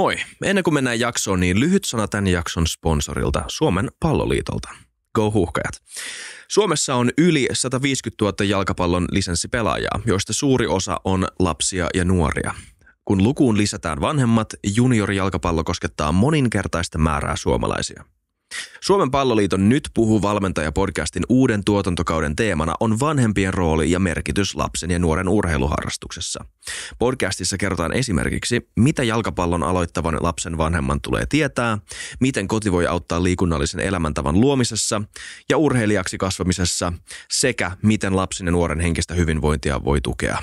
Moi! Ennen kuin mennään jaksoon, niin lyhyt sana tämän jakson sponsorilta Suomen palloliitolta. Go huuhkajat! Suomessa on yli 150 000 jalkapallon lisenssipelaajaa, joista suuri osa on lapsia ja nuoria. Kun lukuun lisätään vanhemmat, juniorijalkapallo koskettaa moninkertaista määrää suomalaisia – Suomen palloliiton Nyt puhuu valmentaja uuden tuotantokauden teemana on vanhempien rooli ja merkitys lapsen ja nuoren urheiluharrastuksessa. Podcastissa kerrotaan esimerkiksi, mitä jalkapallon aloittavan lapsen vanhemman tulee tietää, miten koti voi auttaa liikunnallisen elämäntavan luomisessa ja urheilijaksi kasvamisessa sekä miten lapsen ja nuoren henkistä hyvinvointia voi tukea.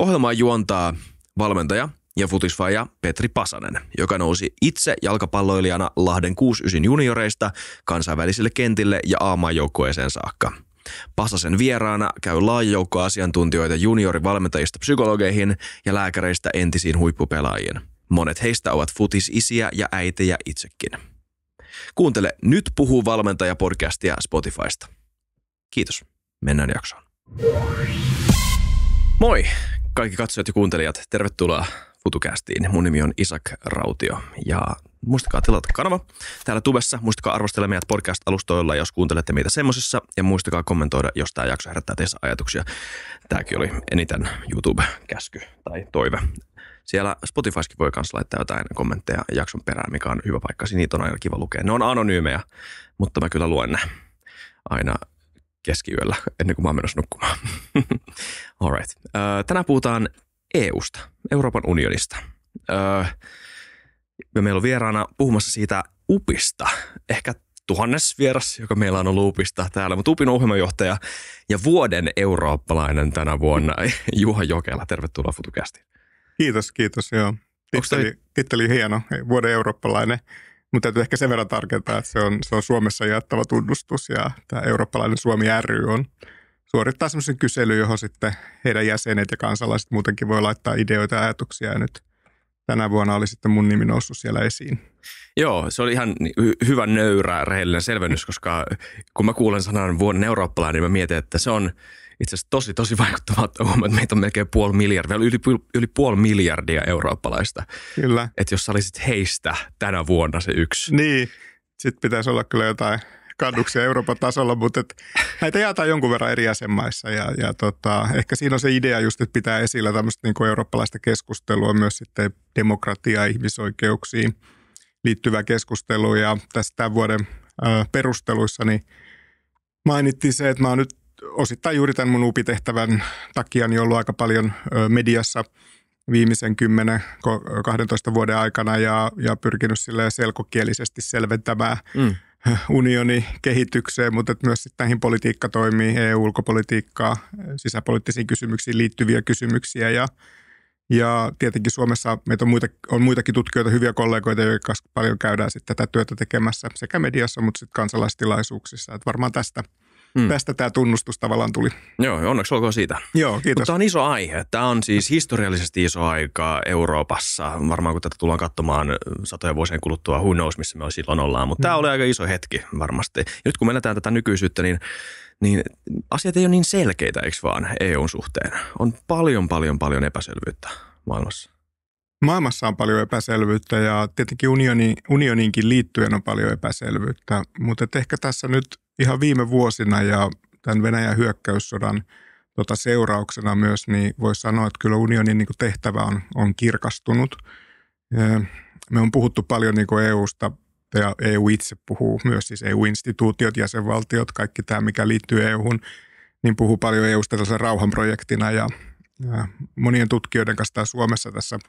Ohjelmaa juontaa valmentaja ja futisfaja Petri Pasanen, joka nousi itse jalkapalloilijana Lahden 69 junioreista kansainvälisille kentille ja A-maajoukkueeseen saakka. Pasasen vieraana käy laaja joukko asiantuntijoita juniorivalmentajista psykologeihin ja lääkäreistä entisiin huippupelaajiin. Monet heistä ovat futisisiä ja äitejä itsekin. Kuuntele Nyt puhuu valmentaja podcastia Spotifysta. Kiitos. Mennään jaksoon. Moi kaikki katsojat ja kuuntelijat. Tervetuloa Futukästiin. Mun nimi on Isak Rautio ja muistakaa tilata kanava täällä tubessa. Muistakaa arvostella meidät podcast-alustoilla, jos kuuntelette meitä semmosissa. Ja muistakaa kommentoida, jos tämä jakso herättää teissä ajatuksia. Tämäkin oli eniten YouTube-käsky tai toive. Siellä Spotifyskin voi myös laittaa jotain kommentteja jakson perään, mikä on hyvä paikka. Niitä on aina kiva lukea. Ne on anonyymejä, mutta mä kyllä luen ne aina keskiyöllä ennen kuin mä oon menossa nukkumaan. Alright. Tänään puhutaan EUsta, Euroopan unionista. Öö, ja meillä on vieraana puhumassa siitä UPista, ehkä tuhannes vieras, joka meillä on ollut UPista täällä, mutta UPin ohjelmanjohtaja ja vuoden eurooppalainen tänä vuonna, Juha Jokela. Tervetuloa futukästi. Kiitos, kiitos. Joo. Titteli, titteli hieno, vuoden eurooppalainen. Mutta täytyy ehkä sen verran tarkentaa, että se on, se on Suomessa jaettava tunnustus ja tämä eurooppalainen Suomi ry on suorittaa semmoisen kyselyn, johon sitten heidän jäsenet ja kansalaiset muutenkin voi laittaa ideoita ja ajatuksia. Ja nyt tänä vuonna oli sitten mun nimi noussut siellä esiin. Joo, se oli ihan hy- hyvä nöyrä, rehellinen selvennys, koska kun mä kuulen sanan vuoden eurooppalainen, niin mä mietin, että se on itse asiassa tosi, tosi vaikuttavaa, että että meitä on melkein puoli miljardia, yli, yli puoli miljardia eurooppalaista. Kyllä. Että jos sä olisit heistä tänä vuonna se yksi. Niin, sitten pitäisi olla kyllä jotain kannuksia Euroopan tasolla, mutta et näitä jaetaan jonkun verran eri jäsenmaissa ja, ja tota, ehkä siinä on se idea just, että pitää esillä tämmöistä niin kuin eurooppalaista keskustelua myös sitten demokratia ihmisoikeuksiin liittyvää keskustelua ja tässä tämän vuoden perusteluissa niin mainittiin se, että mä oon nyt osittain juuri tämän mun upitehtävän takia niin ollut aika paljon mediassa viimeisen 10-12 vuoden aikana ja, ja pyrkinyt selkokielisesti selventämään mm unionin kehitykseen, mutta myös sitten näihin politiikkatoimiin, EU-ulkopolitiikkaa, sisäpoliittisiin kysymyksiin liittyviä kysymyksiä ja ja tietenkin Suomessa meitä on, muita, on muitakin tutkijoita, hyviä kollegoita, joiden kanssa paljon käydään sitten tätä työtä tekemässä sekä mediassa, mutta sitten kansalaistilaisuuksissa. Et varmaan tästä Mm. Tästä tämä tunnustus tavallaan tuli. Joo, onneksi olkoon siitä. Joo, kiitos. Mutta tämä on iso aihe. Tämä on siis historiallisesti iso aika Euroopassa. Varmaan kun tätä tullaan katsomaan satoja vuosien kuluttua, who knows, missä me silloin ollaan. Mutta mm. tämä oli aika iso hetki varmasti. Ja nyt kun mennään tätä nykyisyyttä, niin niin asiat ei ole niin selkeitä, eikö vaan, EUn suhteen? On paljon, paljon, paljon epäselvyyttä maailmassa. Maailmassa on paljon epäselvyyttä ja tietenkin unioni, unioniinkin liittyen on paljon epäselvyyttä, mutta ehkä tässä nyt ihan viime vuosina ja tämän Venäjän hyökkäyssodan tota seurauksena myös, niin voisi sanoa, että kyllä unionin niin tehtävä on, on kirkastunut. Me on puhuttu paljon niin EUsta ja EU itse puhuu myös, siis EU-instituutiot, jäsenvaltiot, kaikki tämä, mikä liittyy EUhun, niin puhuu paljon EUsta tällaisena rauhanprojektina ja, ja monien tutkijoiden kanssa Suomessa tässä –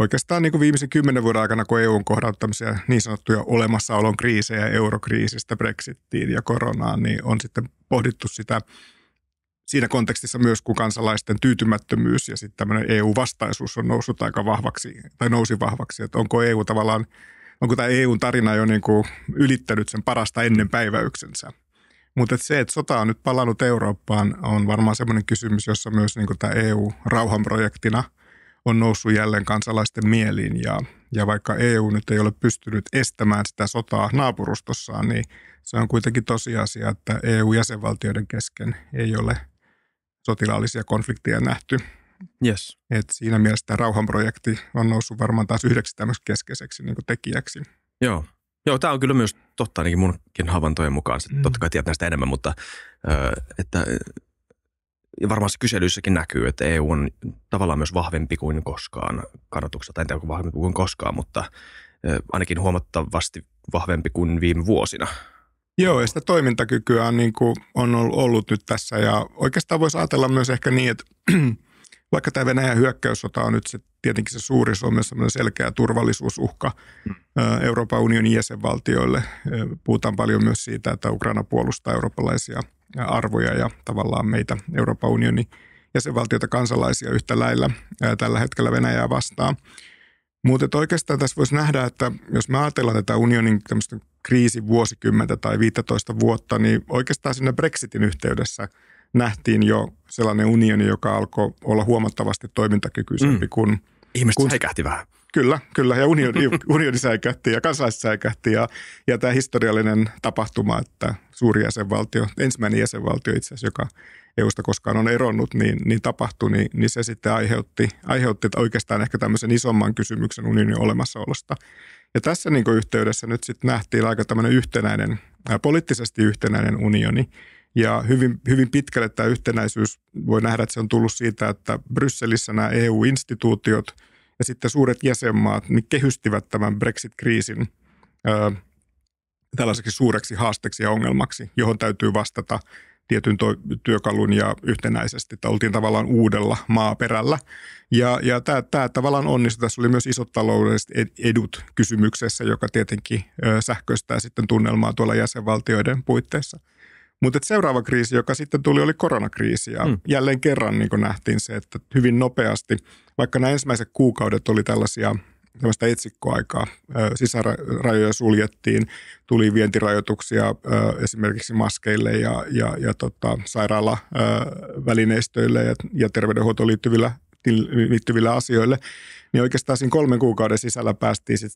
oikeastaan niin kuin viimeisen kymmenen vuoden aikana, kun EU on kohdannut tämmöisiä niin sanottuja olemassaolon kriisejä eurokriisistä, Brexittiin ja koronaan, niin on sitten pohdittu sitä siinä kontekstissa myös, kun kansalaisten tyytymättömyys ja sitten tämmöinen EU-vastaisuus on noussut aika vahvaksi, tai nousi vahvaksi, että onko EU tavallaan, onko tämä EUn tarina jo niin kuin ylittänyt sen parasta ennen päiväyksensä. Mutta et se, että sota on nyt palannut Eurooppaan, on varmaan semmoinen kysymys, jossa myös niin tämä EU rauhanprojektina – on noussut jälleen kansalaisten mieliin ja, ja vaikka EU nyt ei ole pystynyt estämään sitä sotaa naapurustossaan, niin se on kuitenkin tosiasia, että EU-jäsenvaltioiden kesken ei ole sotilaallisia konflikteja nähty. Yes. Et siinä mielessä tämä rauhanprojekti on noussut varmaan taas yhdeksi tämmöiseksi keskeiseksi niin tekijäksi. Joo. Joo, tämä on kyllä myös totta ainakin munkin havaintojen mukaan. Mm. Totta kai tiedät näistä enemmän, mutta että ja varmasti kyselyissäkin näkyy, että EU on tavallaan myös vahvempi kuin koskaan kannatuksessa, tai en tiedä, vahvempi kuin koskaan, mutta ainakin huomattavasti vahvempi kuin viime vuosina. Joo, ja sitä toimintakykyä on, niin kuin on ollut nyt tässä, ja oikeastaan voisi ajatella myös ehkä niin, että vaikka tämä Venäjän hyökkäyssota on nyt se, tietenkin se suuri, se on myös selkeä turvallisuusuhka hmm. Euroopan unionin jäsenvaltioille. Puhutaan paljon myös siitä, että Ukraina puolustaa eurooppalaisia – arvoja ja tavallaan meitä Euroopan unionin jäsenvaltioita kansalaisia yhtä lailla tällä hetkellä Venäjää vastaan. Mutta oikeastaan tässä voisi nähdä, että jos me ajatellaan tätä unionin tämmöistä kriisi vuosikymmentä tai 15 vuotta, niin oikeastaan siinä Brexitin yhteydessä nähtiin jo sellainen unioni, joka alkoi olla huomattavasti toimintakykyisempi mm. kuin... Ihmiset kun, säikähti vähän. Kyllä, kyllä. Ja unioni, unioni säikähti ja kansalaiset säikähti ja, ja tämä historiallinen tapahtuma, että suuri jäsenvaltio, ensimmäinen jäsenvaltio itse asiassa, joka EUsta koskaan on eronnut, niin, niin tapahtui, niin, niin se sitten aiheutti, aiheutti oikeastaan ehkä tämmöisen isomman kysymyksen unionin olemassaolosta. Ja tässä niin yhteydessä nyt sitten nähtiin aika tämmöinen yhtenäinen, äh, poliittisesti yhtenäinen unioni, ja hyvin, hyvin pitkälle tämä yhtenäisyys voi nähdä, että se on tullut siitä, että Brysselissä nämä EU-instituutiot ja sitten suuret jäsenmaat niin kehystivät tämän Brexit-kriisin äh, tällaiseksi suureksi haasteeksi ja ongelmaksi, johon täytyy vastata tietyn to- työkalun ja yhtenäisesti. Että oltiin tavallaan uudella maaperällä. Ja, ja tämä, tämä tavallaan onnistui. Tässä oli myös isot taloudelliset edut kysymyksessä, joka tietenkin sähköistää sitten tunnelmaa tuolla jäsenvaltioiden puitteissa. Mutta seuraava kriisi, joka sitten tuli, oli koronakriisi. Ja mm. jälleen kerran niin nähtiin se, että hyvin nopeasti, vaikka nämä ensimmäiset kuukaudet oli tällaisia tämmöistä etsikkoaikaa. Sisärajoja suljettiin, tuli vientirajoituksia esimerkiksi maskeille ja, ja, ja tota, sairaalavälineistöille ja, ja terveydenhuoltoon liittyvillä, liittyvillä asioille. Niin oikeastaan siinä kolmen kuukauden sisällä päästiin sit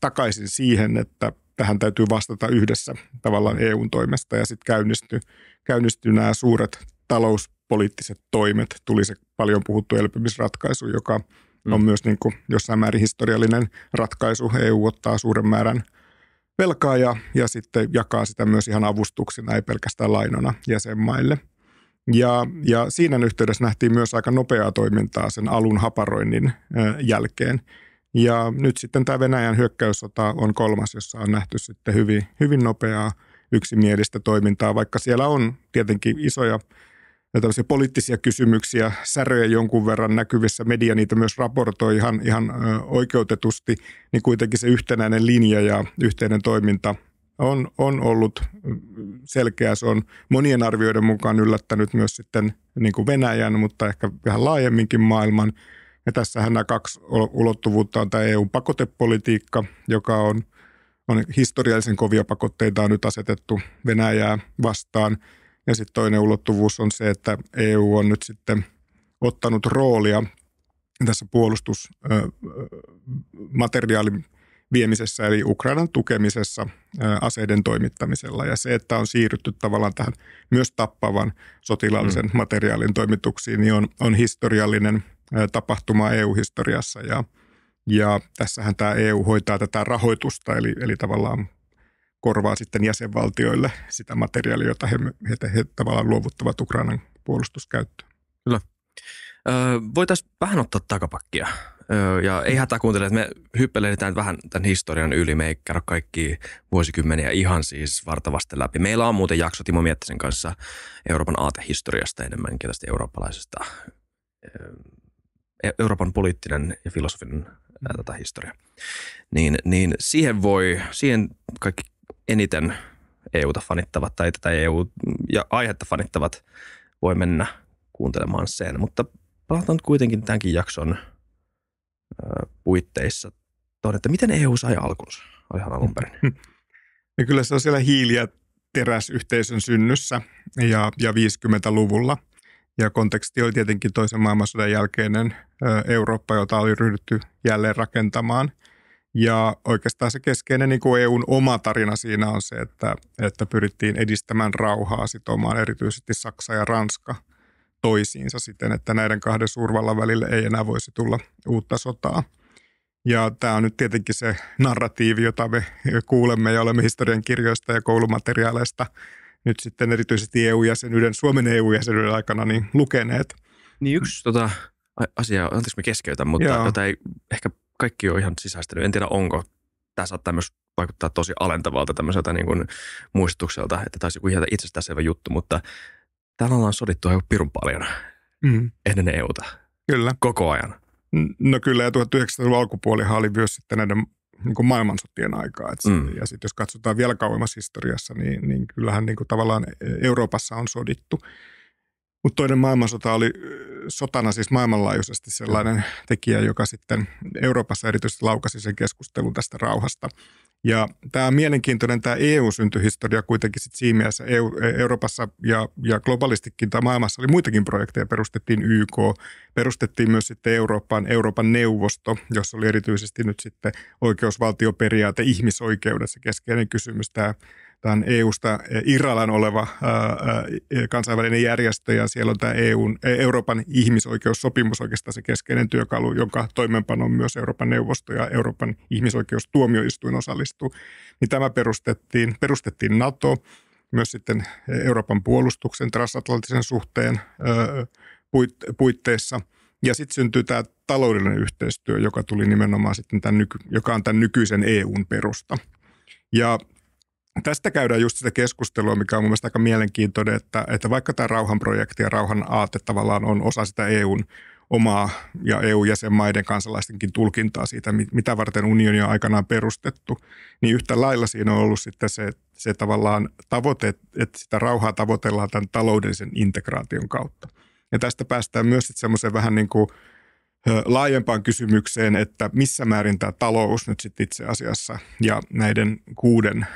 takaisin siihen, että tähän täytyy vastata yhdessä tavallaan EUn toimesta ja sitten käynnistyi, käynnistyi nämä suuret talouspoliittiset toimet. Tuli se paljon puhuttu elpymisratkaisu, joka – Mm. On myös niin kuin jossain määrin historiallinen ratkaisu. EU ottaa suuren määrän velkaa ja, ja sitten jakaa sitä myös ihan avustuksina, ei pelkästään lainona jäsenmaille. Ja, ja siinä yhteydessä nähtiin myös aika nopeaa toimintaa sen alun haparoinnin jälkeen. Ja nyt sitten tämä Venäjän hyökkäyssota on kolmas, jossa on nähty sitten hyvin, hyvin nopeaa yksimielistä toimintaa, vaikka siellä on tietenkin isoja tällaisia poliittisia kysymyksiä, säröjä jonkun verran näkyvissä, media niitä myös raportoi ihan, ihan oikeutetusti, niin kuitenkin se yhtenäinen linja ja yhteinen toiminta on, on ollut selkeä. Se on monien arvioiden mukaan yllättänyt myös sitten niin kuin Venäjän, mutta ehkä vähän laajemminkin maailman. Ja tässähän nämä kaksi ulottuvuutta on tämä EU-pakotepolitiikka, joka on, on historiallisen kovia pakotteita on nyt asetettu Venäjää vastaan – ja sitten toinen ulottuvuus on se, että EU on nyt sitten ottanut roolia tässä puolustusmateriaalin viemisessä, eli Ukrainan tukemisessa aseiden toimittamisella. Ja se, että on siirrytty tavallaan tähän myös tappavan sotilaallisen mm. materiaalin toimituksiin, niin on, on historiallinen tapahtuma EU-historiassa. Ja, ja tässähän tämä EU hoitaa tätä rahoitusta, eli, eli tavallaan korvaa sitten jäsenvaltioille sitä materiaalia, jota he, he, he tavallaan luovuttavat Ukrainan puolustuskäyttöön. Kyllä. Voitaisiin vähän ottaa takapakkia. Ja ei hätää kuuntele, että me hyppelehditään vähän tämän historian yli. Me ei käydä kaikki vuosikymmeniä ihan siis vartavasti läpi. Meillä on muuten jakso Timo Miettisen kanssa Euroopan aatehistoriasta enemmänkin tästä eurooppalaisesta, e-, Euroopan poliittinen ja filosofinen tätä historia. Niin, niin siihen voi, siihen kaikki eniten EUta fanittavat tai tätä EU- ja aihetta fanittavat voi mennä kuuntelemaan sen. Mutta palataan kuitenkin tämänkin jakson puitteissa Toinen, että miten EU sai alkunsa ihan alun perin? Ja no kyllä se on siellä hiili- ja teräsyhteisön synnyssä ja, ja 50-luvulla. Ja konteksti oli tietenkin toisen maailmansodan jälkeinen Eurooppa, jota oli ryhdytty jälleen rakentamaan – ja oikeastaan se keskeinen niin kuin EUn oma tarina siinä on se, että, että pyrittiin edistämään rauhaa sitomaan erityisesti Saksa ja Ranska toisiinsa siten, että näiden kahden suurvallan välille ei enää voisi tulla uutta sotaa. Ja tämä on nyt tietenkin se narratiivi, jota me kuulemme ja olemme historian kirjoista ja koulumateriaaleista nyt sitten erityisesti EU-jäsenyyden, Suomen EU-jäsenyyden aikana niin lukeneet. Niin yksi tota, asia, anteeksi me keskeytän, mutta jota ei ehkä kaikki on ihan sisäistänyt. En tiedä onko. Tämä saattaa myös vaikuttaa tosi alentavalta tämmöiseltä niin kuin muistutukselta, että taisi joku ihan selvä juttu, mutta täällä ollaan sodittu aika pirun paljon mm. ennen EUta. Kyllä. Koko ajan. No kyllä, ja 1900-luvun alkupuolihan oli myös sitten näiden niin kuin maailmansotien aikaa. Et mm. Ja sitten jos katsotaan vielä kauemmas historiassa, niin, niin kyllähän niin kuin tavallaan Euroopassa on sodittu. Mutta toinen maailmansota oli sotana siis maailmanlaajuisesti sellainen tekijä, joka sitten Euroopassa erityisesti laukasi sen keskustelun tästä rauhasta. Ja tämä on mielenkiintoinen tämä EU-syntyhistoria kuitenkin sitten siinä mielessä EU, e, Euroopassa ja, ja globaalistikin tai maailmassa oli muitakin projekteja. Perustettiin YK, perustettiin myös sitten Eurooppaan Euroopan neuvosto, jossa oli erityisesti nyt sitten oikeusvaltioperiaate, ihmisoikeudet, keskeinen kysymys, tämä Tämä on EUsta e, Irralan oleva kansainvälinen järjestö ja siellä on tämä EUn, e, Euroopan ihmisoikeussopimus oikeastaan se keskeinen työkalu, jonka toimeenpanoon myös Euroopan neuvosto ja Euroopan ihmisoikeustuomioistuin osallistuu. Niin tämä perustettiin, perustettiin NATO, myös sitten Euroopan puolustuksen transatlanttisen suhteen puitteissa – ja sitten syntyy tämä taloudellinen yhteistyö, joka tuli nimenomaan sitten tämän nyky, joka on tämän nykyisen EUn perusta. Ja Tästä käydään just sitä keskustelua, mikä on mun mielestä aika mielenkiintoinen, että, että vaikka tämä rauhanprojekti ja rauhan aate tavallaan on osa sitä EUn omaa ja EU-jäsenmaiden kansalaistenkin tulkintaa siitä, mitä varten unioni on aikanaan perustettu, niin yhtä lailla siinä on ollut sitten se, se tavallaan tavoite, että sitä rauhaa tavoitellaan tämän taloudellisen integraation kautta. Ja tästä päästään myös sitten semmoiseen vähän niin kuin – laajempaan kysymykseen, että missä määrin tämä talous nyt sitten itse asiassa ja näiden kuuden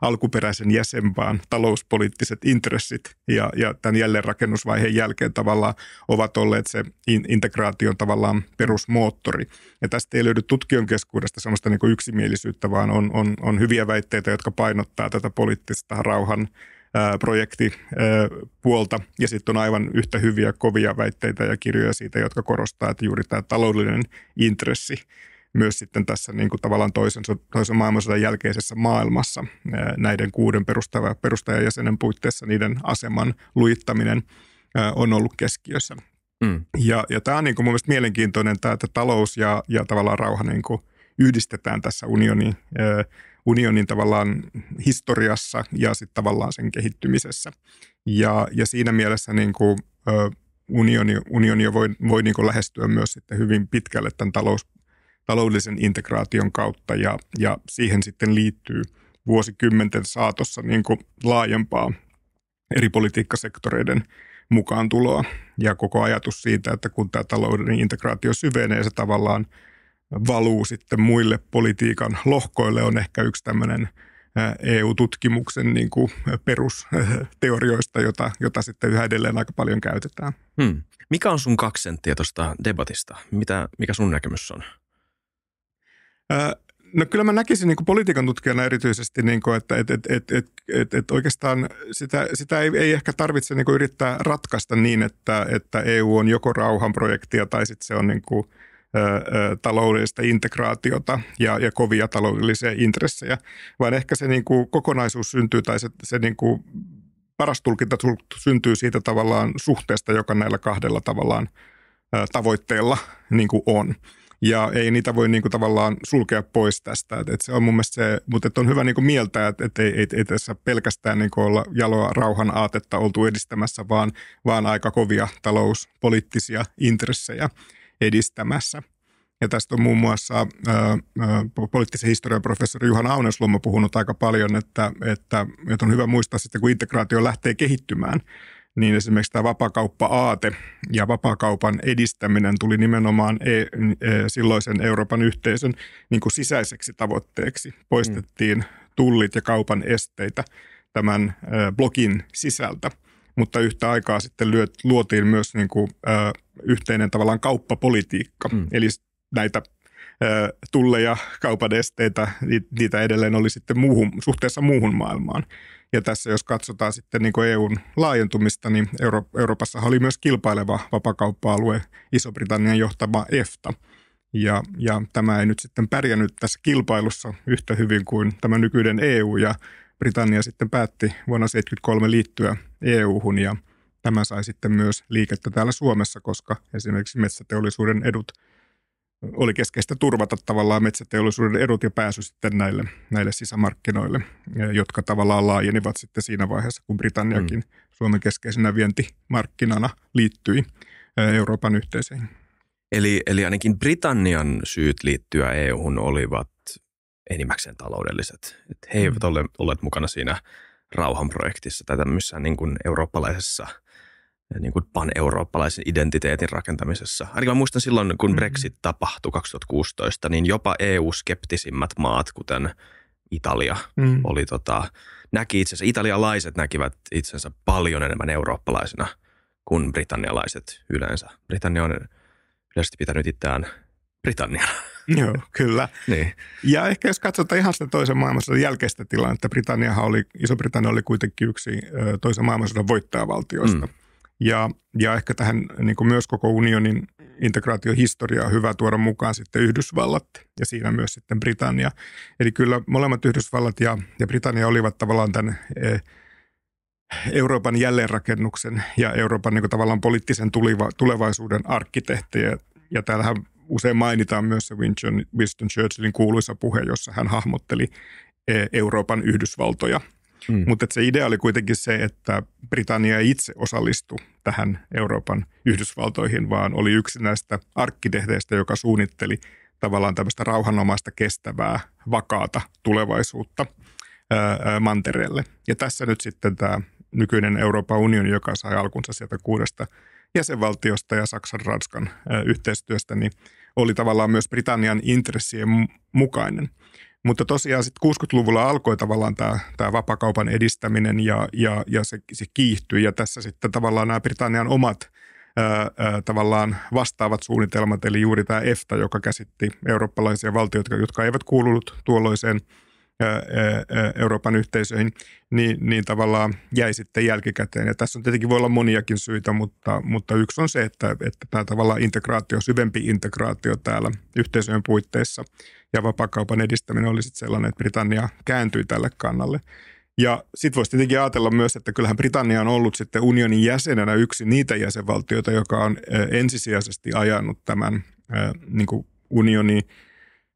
alkuperäisen jäsenmaan talouspoliittiset intressit ja, ja tämän jälleenrakennusvaiheen jälkeen tavallaan ovat olleet se integraation tavallaan perusmoottori. Ja tästä ei löydy tutkijan keskuudesta sellaista niin yksimielisyyttä, vaan on, on, on hyviä väitteitä, jotka painottaa tätä poliittista rauhan projektipuolta. Ja sitten on aivan yhtä hyviä, kovia väitteitä ja kirjoja siitä, jotka korostaa, että juuri tämä taloudellinen intressi myös sitten tässä niin kuin tavallaan toisen, toisen maailmansodan jälkeisessä maailmassa näiden kuuden perustaja, perustajajäsenen puitteissa niiden aseman luittaminen on ollut keskiössä. Mm. Ja, ja tämä on niin kuin mun mielestä mielenkiintoinen, tämä, että talous ja, ja tavallaan rauha niin kuin yhdistetään tässä unionin unionin tavallaan historiassa ja sitten tavallaan sen kehittymisessä. Ja, ja siinä mielessä niin kuin, ö, unioni, unioni voi, voi niin kuin lähestyä myös sitten hyvin pitkälle tämän talous, taloudellisen integraation kautta ja, ja siihen sitten liittyy vuosikymmenten saatossa niin kuin laajempaa eri politiikkasektoreiden mukaan tuloa ja koko ajatus siitä, että kun tämä talouden integraatio syvenee, se tavallaan – valuu sitten muille politiikan lohkoille, on ehkä yksi tämmöinen EU-tutkimuksen niin kuin perusteorioista, jota, jota sitten yhä edelleen aika paljon käytetään. Hmm. Mikä on sun kaksi senttiä tuosta debatista? Mitä, mikä sun näkemys on? No kyllä mä näkisin niin politiikan tutkijana erityisesti, niin kuin, että et, et, et, et, et, et oikeastaan sitä, sitä ei, ei ehkä tarvitse niin yrittää ratkaista niin, että, että EU on joko rauhanprojektia tai sitten se on niin kuin – taloudellista integraatiota ja, ja kovia taloudellisia intressejä, vaan ehkä se niin kuin kokonaisuus syntyy tai se, se niin kuin paras tulkinta syntyy siitä tavallaan suhteesta, joka näillä kahdella tavallaan tavoitteella niin kuin on. Ja ei niitä voi niin kuin tavallaan sulkea pois tästä. Et, et se on mun mielestä se, mutta et on hyvä niin kuin mieltää, että et ei, ei, ei tässä pelkästään niin kuin olla jaloa rauhan aatetta oltu edistämässä, vaan, vaan aika kovia talouspoliittisia intressejä edistämässä. Ja tästä on muun muassa ää, poliittisen historian professori Juhan Aunesluoma puhunut aika paljon, että, että, että on hyvä muistaa sitten, kun integraatio lähtee kehittymään, niin esimerkiksi tämä vapakauppa aate ja vapakaupan edistäminen tuli nimenomaan e- e- silloisen Euroopan yhteisön niin kuin sisäiseksi tavoitteeksi. Poistettiin mm. tullit ja kaupan esteitä tämän e- blogin sisältä mutta yhtä aikaa sitten luotiin myös niin kuin, ö, yhteinen tavallaan kauppapolitiikka. Mm. Eli näitä ö, tulleja kaupan esteitä, niitä edelleen oli sitten muuhun, suhteessa muuhun maailmaan. Ja tässä jos katsotaan sitten niin kuin EUn laajentumista, niin Euro- Euroopassa oli myös kilpaileva vapakauppa-alue, Iso-Britannian johtama EFTA. Ja, ja tämä ei nyt sitten pärjännyt tässä kilpailussa yhtä hyvin kuin tämä nykyinen EU ja Britannia sitten päätti vuonna 1973 liittyä EU-hun ja tämä sai sitten myös liikettä täällä Suomessa, koska esimerkiksi metsäteollisuuden edut oli keskeistä turvata tavallaan metsäteollisuuden edut ja pääsy sitten näille, näille sisämarkkinoille, jotka tavallaan laajenivat sitten siinä vaiheessa, kun Britanniakin mm. Suomen keskeisenä vientimarkkinana liittyi Euroopan yhteiseen. Eli, eli ainakin Britannian syyt liittyä EU-hun olivat enimmäkseen taloudelliset. Et he eivät mm. ole olleet mukana siinä rauhanprojektissa tai tämmöisessä niin kuin eurooppalaisessa niin kuin pan-eurooppalaisen identiteetin rakentamisessa. Ainakin mä muistan silloin, kun mm-hmm. Brexit tapahtui 2016, niin jopa EU-skeptisimmät maat, kuten Italia, mm. oli tota, näki itsensä, italialaiset näkivät itsensä paljon enemmän eurooppalaisina kuin britannialaiset yleensä. Britannia on yleisesti pitänyt itseään Britannialla. Joo, kyllä. niin. Ja ehkä jos katsotaan ihan sitä toisen maailmansodan jälkeistä tilannetta, Britanniahan oli, Iso-Britannia oli kuitenkin yksi toisen maailmansodan voittajavaltioista. Mm. Ja, ja ehkä tähän niin kuin myös koko unionin integraatiohistoriaa on hyvä tuoda mukaan sitten Yhdysvallat ja siinä myös sitten Britannia. Eli kyllä molemmat Yhdysvallat ja, ja Britannia olivat tavallaan tämän Euroopan jälleenrakennuksen ja Euroopan niin kuin tavallaan poliittisen tuliva, tulevaisuuden arkkitehtejä. Ja täällähän usein mainitaan myös se Winston Churchillin kuuluisa puhe, jossa hän hahmotteli e, Euroopan Yhdysvaltoja. Mm. Mutta se idea oli kuitenkin se, että Britannia ei itse osallistu tähän Euroopan Yhdysvaltoihin, vaan oli yksi näistä arkkitehteistä, joka suunnitteli tavallaan tämmöistä rauhanomaista, kestävää, vakaata tulevaisuutta ää, mantereelle. Ja tässä nyt sitten tämä nykyinen Euroopan unioni, joka sai alkunsa sieltä kuudesta jäsenvaltiosta ja Saksan-Ranskan yhteistyöstä, niin – oli tavallaan myös Britannian intressien mukainen. Mutta tosiaan sitten 60-luvulla alkoi tavallaan tämä, tämä vapakaupan edistäminen ja, ja, ja se, se kiihtyi. Ja tässä sitten tavallaan nämä Britannian omat ää, ää, tavallaan vastaavat suunnitelmat, eli juuri tämä EFTA, joka käsitti eurooppalaisia valtioita, jotka eivät kuulunut tuolloiseen – Euroopan yhteisöihin, niin, niin tavallaan jäi sitten jälkikäteen. Ja tässä on tietenkin voi olla moniakin syitä, mutta, mutta yksi on se, että, että tämä tavallaan integraatio, syvempi integraatio täällä yhteisöjen puitteissa ja vapakaupan edistäminen oli sitten sellainen, että Britannia kääntyi tälle kannalle. Ja sitten voisi tietenkin ajatella myös, että kyllähän Britannia on ollut sitten unionin jäsenenä yksi niitä jäsenvaltioita, joka on ensisijaisesti ajanut tämän niin unionin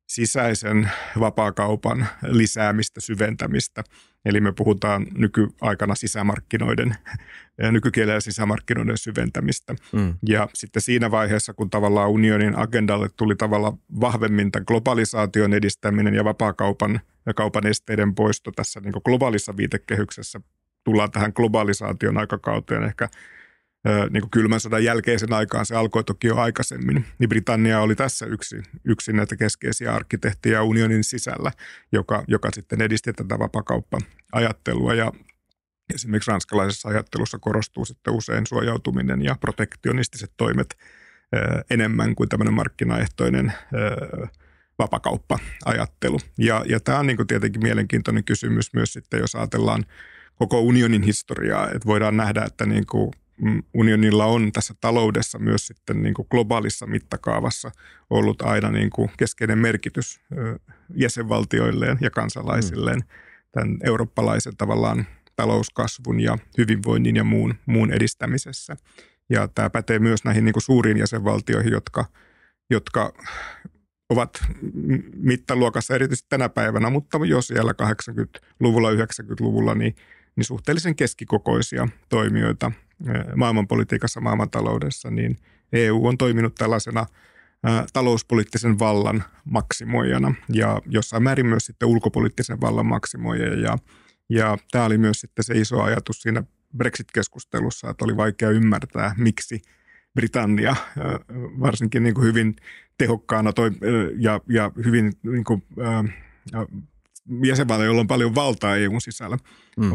sisäisen vapaakaupan lisäämistä, syventämistä. Eli me puhutaan nykyaikana sisämarkkinoiden, nykykielellä sisämarkkinoiden syventämistä. Mm. Ja sitten siinä vaiheessa, kun tavallaan unionin agendalle tuli tavalla vahvemmin tämän globalisaation edistäminen ja vapaakaupan ja kaupan esteiden poisto tässä niin globaalissa viitekehyksessä, tullaan tähän globalisaation aikakauteen ehkä – niin kuin kylmän sodan jälkeisen aikaan, se alkoi toki jo aikaisemmin, niin Britannia oli tässä yksi, yksi näitä keskeisiä arkkitehtiä unionin sisällä, joka, joka sitten edisti tätä vapakauppa-ajattelua ja esimerkiksi ranskalaisessa ajattelussa korostuu sitten usein suojautuminen ja protektionistiset toimet enemmän kuin tämmöinen markkinaehtoinen vapakauppa-ajattelu. Ja, ja tämä on niin tietenkin mielenkiintoinen kysymys myös sitten, jos ajatellaan koko unionin historiaa, että voidaan nähdä, että niin kuin unionilla on tässä taloudessa myös sitten niin kuin globaalissa mittakaavassa ollut aina niin kuin keskeinen merkitys jäsenvaltioilleen ja kansalaisilleen mm. tämän eurooppalaisen tavallaan talouskasvun ja hyvinvoinnin ja muun, muun edistämisessä. Ja tämä pätee myös näihin niin kuin suuriin jäsenvaltioihin, jotka, jotka ovat mittaluokassa erityisesti tänä päivänä, mutta jo siellä 80-luvulla, 90-luvulla, niin, niin suhteellisen keskikokoisia toimijoita – maailmanpolitiikassa, maailmantaloudessa, niin EU on toiminut tällaisena talouspoliittisen vallan maksimoijana ja jossain määrin myös sitten ulkopoliittisen vallan maksimoijana. Ja, ja tämä oli myös sitten se iso ajatus siinä Brexit-keskustelussa, että oli vaikea ymmärtää, miksi Britannia varsinkin niin kuin hyvin tehokkaana toi, ja, ja hyvin niin kuin, jäsenvaltio, jolla on paljon valtaa EUn sisällä, mm.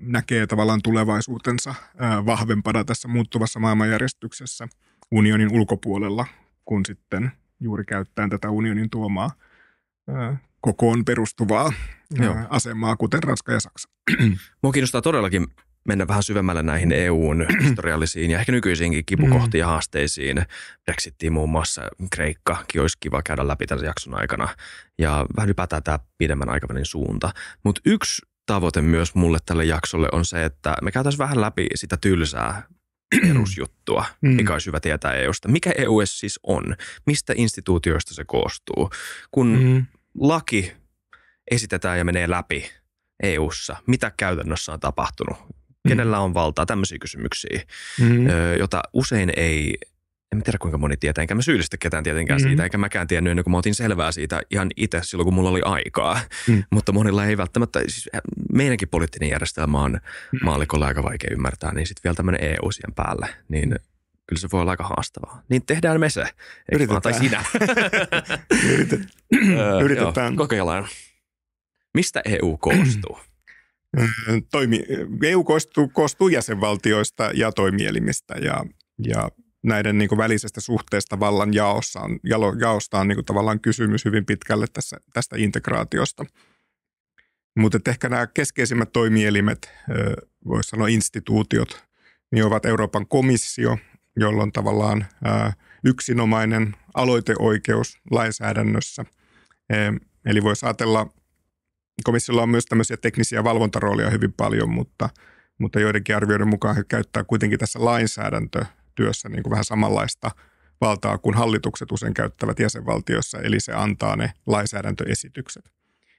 näkee tavallaan tulevaisuutensa vahvempana tässä muuttuvassa maailmanjärjestyksessä unionin ulkopuolella, kun sitten juuri käyttää tätä unionin tuomaa kokoon perustuvaa Joo. asemaa, kuten Ranska ja Saksa. Mua kiinnostaa todellakin mennä vähän syvemmälle näihin EUn historiallisiin ja ehkä nykyisiinkin kipukohtiin ja mm. haasteisiin. Brexittiin muun muassa Kreikka, olisi kiva käydä läpi tämän jakson aikana ja vähän ylipäätään tämä pidemmän aikavälin suunta. Mutta yksi tavoite myös mulle tälle jaksolle on se, että me käytäisiin vähän läpi sitä tylsää mm. perusjuttua, mm. mikä olisi hyvä tietää EUsta. Mikä EU siis on? Mistä instituutioista se koostuu? Kun mm. laki esitetään ja menee läpi EUssa, mitä käytännössä on tapahtunut? Mm. Kenellä on valtaa? Tämmöisiä kysymyksiä, mm-hmm. jota usein ei, en tiedä kuinka moni tietää, enkä mä syyllistä ketään tietenkään mm-hmm. siitä, enkä mäkään tiennyt ennen kuin mä otin selvää siitä ihan itse silloin, kun mulla oli aikaa. Mm-hmm. Mutta monilla ei välttämättä, siis äh, meidänkin poliittinen järjestelmä on mm-hmm. maallikolla aika vaikea ymmärtää, niin sitten vielä tämmöinen EU siihen päälle, niin kyllä se voi olla aika haastavaa. Niin tehdään me se, Yritetään. tai sinä. Yritetään. Yritetään. Joo, kokeillaan. Mistä EU koostuu? Toimi, EU koostuu, koostuu jäsenvaltioista ja toimielimistä ja, ja näiden niin kuin välisestä suhteesta vallan jaossa on, jaosta on niin kuin tavallaan kysymys hyvin pitkälle tässä, tästä integraatiosta. Mutta ehkä nämä keskeisimmät toimielimet, voisi sanoa instituutiot, niin ovat Euroopan komissio, jolla on tavallaan yksinomainen aloiteoikeus lainsäädännössä. Eli voisi ajatella Komissiolla on myös tämmöisiä teknisiä valvontarooleja hyvin paljon, mutta, mutta joidenkin arvioiden mukaan he käyttää kuitenkin tässä lainsäädäntötyössä niin kuin vähän samanlaista valtaa kuin hallitukset usein käyttävät jäsenvaltioissa, eli se antaa ne lainsäädäntöesitykset.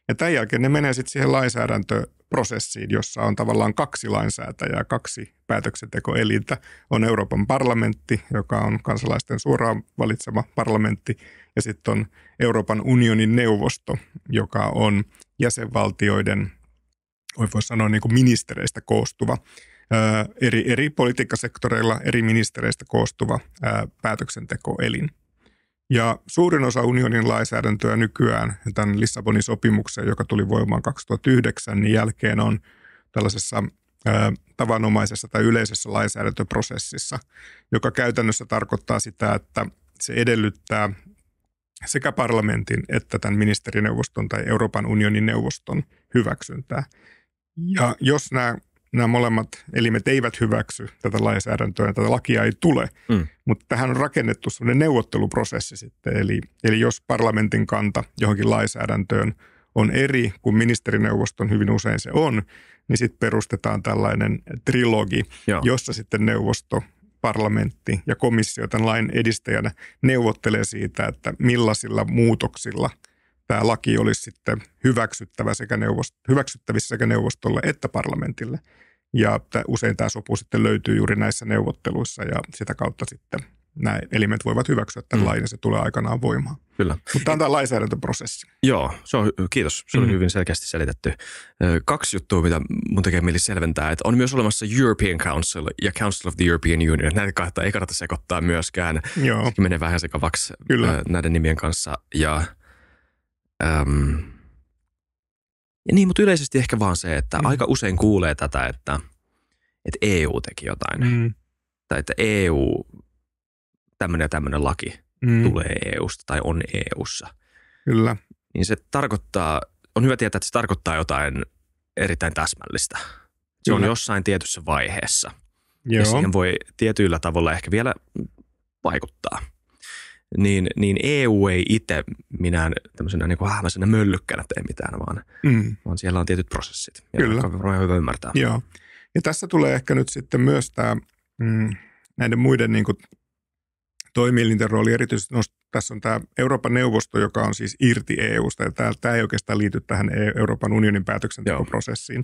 Ja tämän jälkeen ne menee sitten siihen lainsäädäntöprosessiin, jossa on tavallaan kaksi lainsäätäjää, kaksi päätöksentekoelintä. On Euroopan parlamentti, joka on kansalaisten suoraan valitsema parlamentti, ja sitten on Euroopan unionin neuvosto, joka on jäsenvaltioiden, voisi sanoa niin kuin ministereistä koostuva, ää, eri, eri politiikkasektoreilla eri ministereistä koostuva ää, päätöksentekoelin. Ja suurin osa unionin lainsäädäntöä nykyään tämän Lissabonin sopimuksen, joka tuli voimaan 2009, niin jälkeen on tällaisessa ää, tavanomaisessa tai yleisessä lainsäädäntöprosessissa, joka käytännössä tarkoittaa sitä, että se edellyttää sekä parlamentin että tämän ministerineuvoston tai Euroopan unionin neuvoston hyväksyntää. Ja jos nämä, nämä molemmat elimet eivät hyväksy tätä lainsäädäntöä, tätä lakia ei tule, mm. mutta tähän on rakennettu sellainen neuvotteluprosessi sitten. Eli, eli jos parlamentin kanta johonkin lainsäädäntöön on eri kuin ministerineuvoston hyvin usein se on, niin sitten perustetaan tällainen trilogi, Joo. jossa sitten neuvosto parlamentti ja komissio tämän lain edistäjänä neuvottelee siitä, että millaisilla muutoksilla tämä laki olisi sitten hyväksyttävä sekä neuvost- hyväksyttävissä sekä neuvostolle että parlamentille. Ja usein tämä sopu sitten löytyy juuri näissä neuvotteluissa ja sitä kautta sitten nämä elimet voivat hyväksyä tämän mm. lain ja se tulee aikanaan voimaan. Kyllä. Mutta tämä on tämä lainsäädäntöprosessi. Joo, se on, kiitos. Se oli mm. hyvin selkeästi selitetty. Kaksi juttua, mitä mun tekee mieli selventää, että on myös olemassa European Council ja Council of the European Union. Näitä kahta ei kannata sekoittaa myöskään. Joo. Sekin menee vähän sekavaksi Kyllä. näiden nimien kanssa. Ja, äm, ja niin, mutta yleisesti ehkä vaan se, että mm. aika usein kuulee tätä, että, että EU teki jotain. Mm. Tai että EU tämmöinen ja tämmöinen laki mm. tulee EUsta tai on EUssa. Kyllä. Niin se tarkoittaa, on hyvä tietää, että se tarkoittaa jotain erittäin täsmällistä. Se Kyllä. on jossain tietyssä vaiheessa. Joo. Ja siihen voi tietyillä tavalla ehkä vielä vaikuttaa. Niin, niin EU ei itse minään tämmöisenä niin kuin möllykkänä tee mitään, vaan, mm. vaan siellä on tietyt prosessit. Ja Kyllä. on hyvä ymmärtää. Joo. Ja tässä tulee ehkä nyt sitten myös tämä mm, näiden muiden niin kuin toimielinten rooli erityisesti, no, tässä on tämä Euroopan neuvosto, joka on siis irti EUsta, ja tämä, tämä ei oikeastaan liity tähän e- Euroopan unionin päätöksentekoprosessiin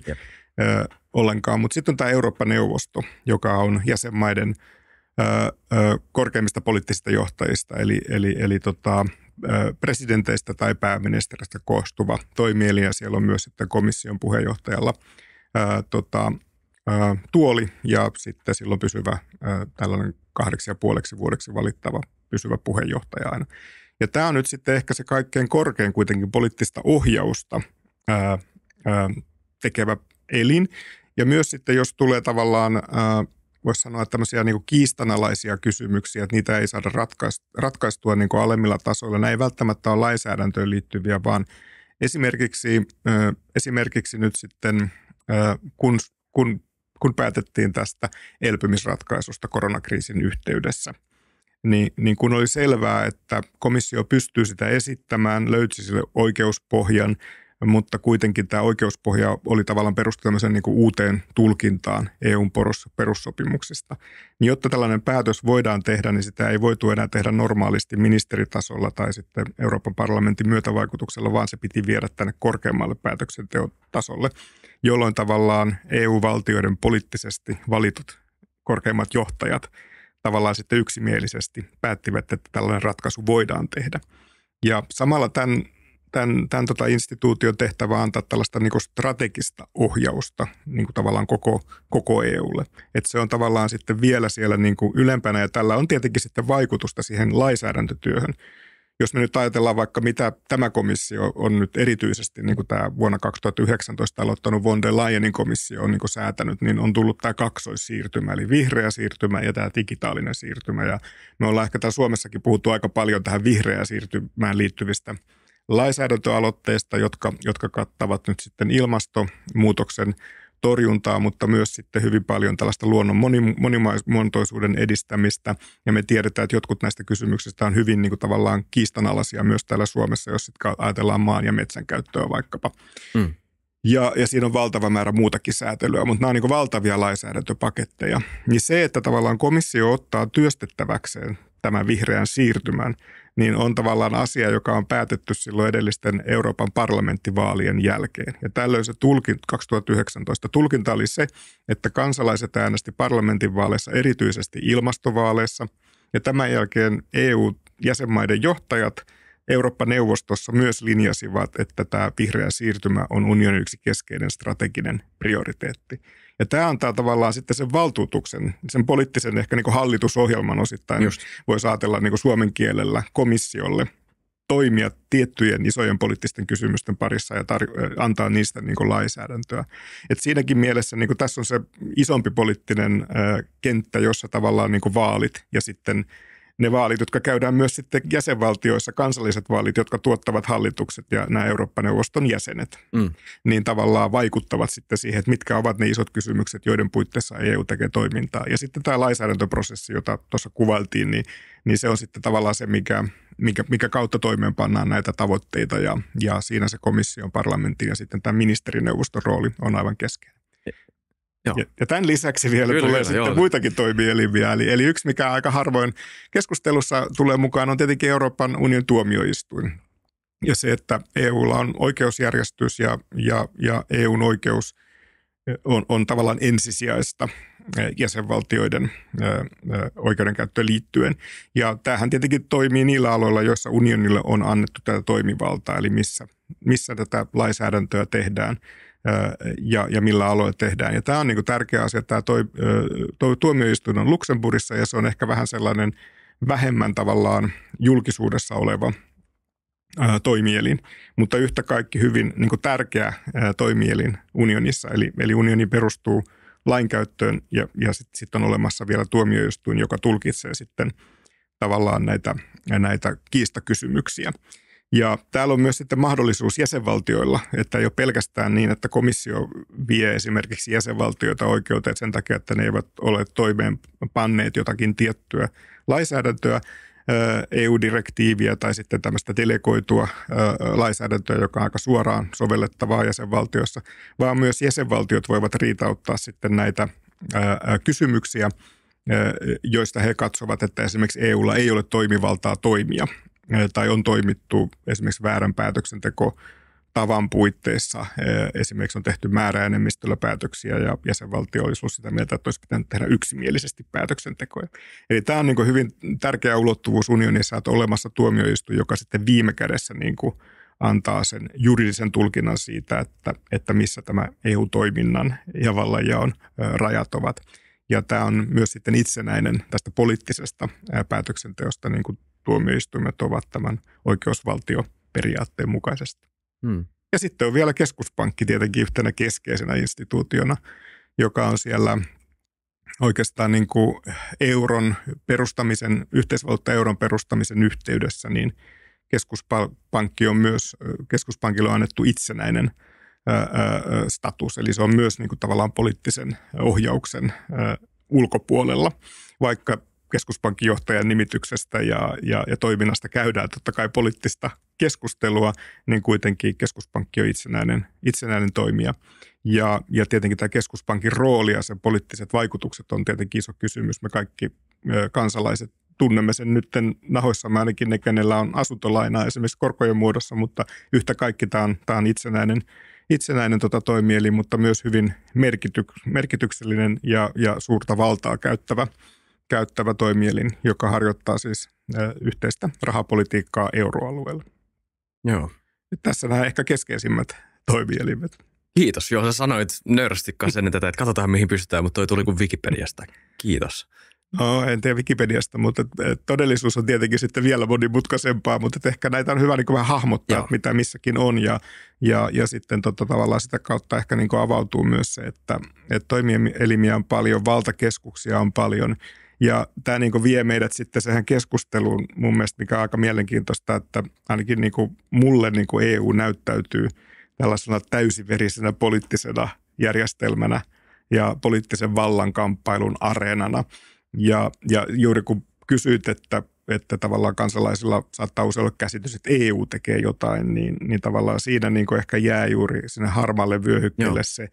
ö, ollenkaan, mutta sitten on tämä Euroopan neuvosto, joka on jäsenmaiden ö, ö, korkeimmista poliittisista johtajista, eli, eli, eli tota, presidenteistä tai pääministeristä koostuva toimielin, ja siellä on myös sitten komission puheenjohtajalla ö, tota, tuoli ja sitten silloin pysyvä tällainen kahdeksi ja puoleksi vuodeksi valittava pysyvä puheenjohtaja aina. Ja tämä on nyt sitten ehkä se kaikkein korkein kuitenkin poliittista ohjausta ää, ää, tekevä elin. Ja myös sitten, jos tulee tavallaan, ää, voisi sanoa, tämmöisiä niin kiistanalaisia kysymyksiä, että niitä ei saada ratkaistua niin kuin alemmilla tasoilla. Nämä ei välttämättä ole lainsäädäntöön liittyviä, vaan esimerkiksi, ää, esimerkiksi nyt sitten, ää, kun, kun kun päätettiin tästä elpymisratkaisusta koronakriisin yhteydessä. Niin, niin kun oli selvää, että komissio pystyy sitä esittämään, löysi sille oikeuspohjan, mutta kuitenkin tämä oikeuspohja oli tavallaan perustu tämmöiseen niin uuteen tulkintaan EUn perussopimuksista. Niin jotta tällainen päätös voidaan tehdä, niin sitä ei voitu enää tehdä normaalisti ministeritasolla tai sitten Euroopan parlamentin myötävaikutuksella, vaan se piti viedä tänne korkeammalle päätöksenteon tasolle jolloin tavallaan EU-valtioiden poliittisesti valitut korkeimmat johtajat tavallaan sitten yksimielisesti päättivät, että tällainen ratkaisu voidaan tehdä. Ja samalla tämän, tämän, tämän tota instituution tehtävä antaa tällaista niin kuin strategista ohjausta niin kuin tavallaan koko, koko EUlle. Et se on tavallaan sitten vielä siellä niin kuin ylempänä ja tällä on tietenkin sitten vaikutusta siihen lainsäädäntötyöhön jos me nyt ajatellaan vaikka mitä tämä komissio on nyt erityisesti, niin kuin tämä vuonna 2019 aloittanut von der Leyenin komissio on niin kuin säätänyt, niin on tullut tämä kaksoissiirtymä, eli vihreä siirtymä ja tämä digitaalinen siirtymä. Ja me ollaan ehkä täällä Suomessakin puhuttu aika paljon tähän vihreä siirtymään liittyvistä lainsäädäntöaloitteista, jotka, jotka kattavat nyt sitten ilmastonmuutoksen torjuntaa, mutta myös sitten hyvin paljon tällaista luonnon monimuotoisuuden edistämistä. Ja me tiedetään, että jotkut näistä kysymyksistä on hyvin niin kuin tavallaan kiistanalaisia myös täällä Suomessa, jos sitten ajatellaan maan ja metsän käyttöä vaikkapa. Mm. Ja, ja siinä on valtava määrä muutakin säätelyä, mutta nämä on niin valtavia lainsäädäntöpaketteja. Niin se, että tavallaan komissio ottaa työstettäväkseen tämän vihreän siirtymän – niin on tavallaan asia, joka on päätetty silloin edellisten Euroopan parlamenttivaalien jälkeen. Ja tällöin se tulkinta 2019 tulkinta oli se, että kansalaiset äänesti parlamentinvaaleissa erityisesti ilmastovaaleissa, ja tämän jälkeen EU-jäsenmaiden johtajat Eurooppa-neuvostossa myös linjasivat, että tämä vihreä siirtymä on unionin yksi keskeinen strateginen prioriteetti. Ja tämä antaa tavallaan sitten sen valtuutuksen, sen poliittisen ehkä niin kuin hallitusohjelman osittain, Just. voi ajatella niin kuin suomen kielellä komissiolle toimia tiettyjen isojen poliittisten kysymysten parissa ja tar- antaa niistä niin kuin lainsäädäntöä. Et siinäkin mielessä niin kuin tässä on se isompi poliittinen äh, kenttä, jossa tavallaan niin kuin vaalit ja sitten – ne vaalit, jotka käydään myös sitten jäsenvaltioissa, kansalliset vaalit, jotka tuottavat hallitukset ja nämä Eurooppa-neuvoston jäsenet, mm. niin tavallaan vaikuttavat sitten siihen, että mitkä ovat ne isot kysymykset, joiden puitteissa EU tekee toimintaa. Ja sitten tämä lainsäädäntöprosessi, jota tuossa kuvailtiin, niin, niin se on sitten tavallaan se, mikä, mikä, mikä kautta toimeenpannaan näitä tavoitteita ja, ja siinä se komission, parlamentin ja sitten tämä ministerineuvoston rooli on aivan keskeinen. Joo. Ja, ja tämän lisäksi vielä kyllä, tulee kyllä, sitten joo. muitakin toimielimiä. Eli, eli yksi, mikä aika harvoin keskustelussa tulee mukaan, on tietenkin Euroopan unionin tuomioistuin. Ja se, että EUlla on oikeusjärjestys ja, ja, ja EUn oikeus eh, on, on tavallaan ensisijaista eh, jäsenvaltioiden eh, oikeudenkäyttöön liittyen. Ja tämähän tietenkin toimii niillä aloilla, joissa unionille on annettu tätä toimivaltaa, eli missä, missä tätä lainsäädäntöä tehdään – ja, ja millä aloilla tehdään. Ja tämä on niin kuin tärkeä asia. Tämä toi, toi tuomioistuin on Luxemburgissa ja se on ehkä vähän sellainen vähemmän tavallaan julkisuudessa oleva toimielin, mutta yhtä kaikki hyvin niin kuin tärkeä toimielin unionissa. Eli, eli unioni perustuu lainkäyttöön ja, ja sitten sit on olemassa vielä tuomioistuin, joka tulkitsee sitten tavallaan näitä, näitä kiistakysymyksiä. Ja täällä on myös sitten mahdollisuus jäsenvaltioilla, että ei ole pelkästään niin, että komissio vie esimerkiksi jäsenvaltioita oikeuteen sen takia, että ne eivät ole toimeenpanneet jotakin tiettyä lainsäädäntöä, EU-direktiiviä tai sitten tämmöistä delegoitua lainsäädäntöä, joka on aika suoraan sovellettavaa jäsenvaltioissa, vaan myös jäsenvaltiot voivat riitauttaa sitten näitä kysymyksiä, joista he katsovat, että esimerkiksi EUlla ei ole toimivaltaa toimia tai on toimittu esimerkiksi väärän päätöksenteko tavan puitteissa. Esimerkiksi on tehty määräenemmistöllä päätöksiä ja jäsenvaltio olisi ollut sitä mieltä, että olisi pitänyt tehdä yksimielisesti päätöksentekoja. Eli tämä on niin hyvin tärkeä ulottuvuus unionissa, että on olemassa tuomioistuin, joka sitten viime kädessä niin antaa sen juridisen tulkinnan siitä, että, että missä tämä EU-toiminnan ja vallanjaon rajat ovat. Ja tämä on myös sitten itsenäinen tästä poliittisesta päätöksenteosta niin kuin tuomioistuimet ovat tämän oikeusvaltioperiaatteen mukaisesti. Hmm. Ja sitten on vielä keskuspankki tietenkin yhtenä keskeisenä instituutiona, joka on siellä oikeastaan niin kuin euron perustamisen, yhteisvaluutta euron perustamisen yhteydessä, niin keskuspankki on myös, keskuspankille on annettu itsenäinen status, eli se on myös niin kuin tavallaan poliittisen ohjauksen ulkopuolella, vaikka keskuspankin johtajan nimityksestä ja, ja, ja toiminnasta käydään totta kai poliittista keskustelua, niin kuitenkin keskuspankki on itsenäinen, itsenäinen toimija. Ja, ja tietenkin tämä keskuspankin rooli ja sen poliittiset vaikutukset on tietenkin iso kysymys. Me kaikki kansalaiset tunnemme sen nyt nahoissamme ainakin ne, kenellä on asuntolainaa esimerkiksi korkojen muodossa, mutta yhtä kaikki tämä on, tämä on itsenäinen, itsenäinen tota toimieli, mutta myös hyvin merkityk, merkityksellinen ja, ja suurta valtaa käyttävä – käyttävä toimielin, joka harjoittaa siis yhteistä rahapolitiikkaa euroalueella. Joo. tässä nämä ehkä keskeisimmät toimielimet. Kiitos. Joo, sä sanoit nöyrästi sen tätä, että katsotaan mihin pystytään, mutta toi tuli kuin Wikipediasta. Kiitos. No, en tiedä Wikipediasta, mutta todellisuus on tietenkin sitten vielä monimutkaisempaa, mutta ehkä näitä on hyvä niin vähän hahmottaa, Joo. mitä missäkin on ja, ja, ja sitten totta tavallaan sitä kautta ehkä niin avautuu myös se, että, että toimielimiä on paljon, valtakeskuksia on paljon – ja tämä niin vie meidät sitten sehän keskusteluun mun mielestä, mikä on aika mielenkiintoista, että ainakin niin kuin mulle niin kuin EU näyttäytyy tällaisena täysiverisenä poliittisena järjestelmänä ja poliittisen vallankamppailun areenana. Ja, ja juuri kun kysyit, että, että tavallaan kansalaisilla saattaa usein olla käsitys, että EU tekee jotain, niin, niin tavallaan siinä niin kuin ehkä jää juuri sinne harmalle vyöhykkeelle Joo. se,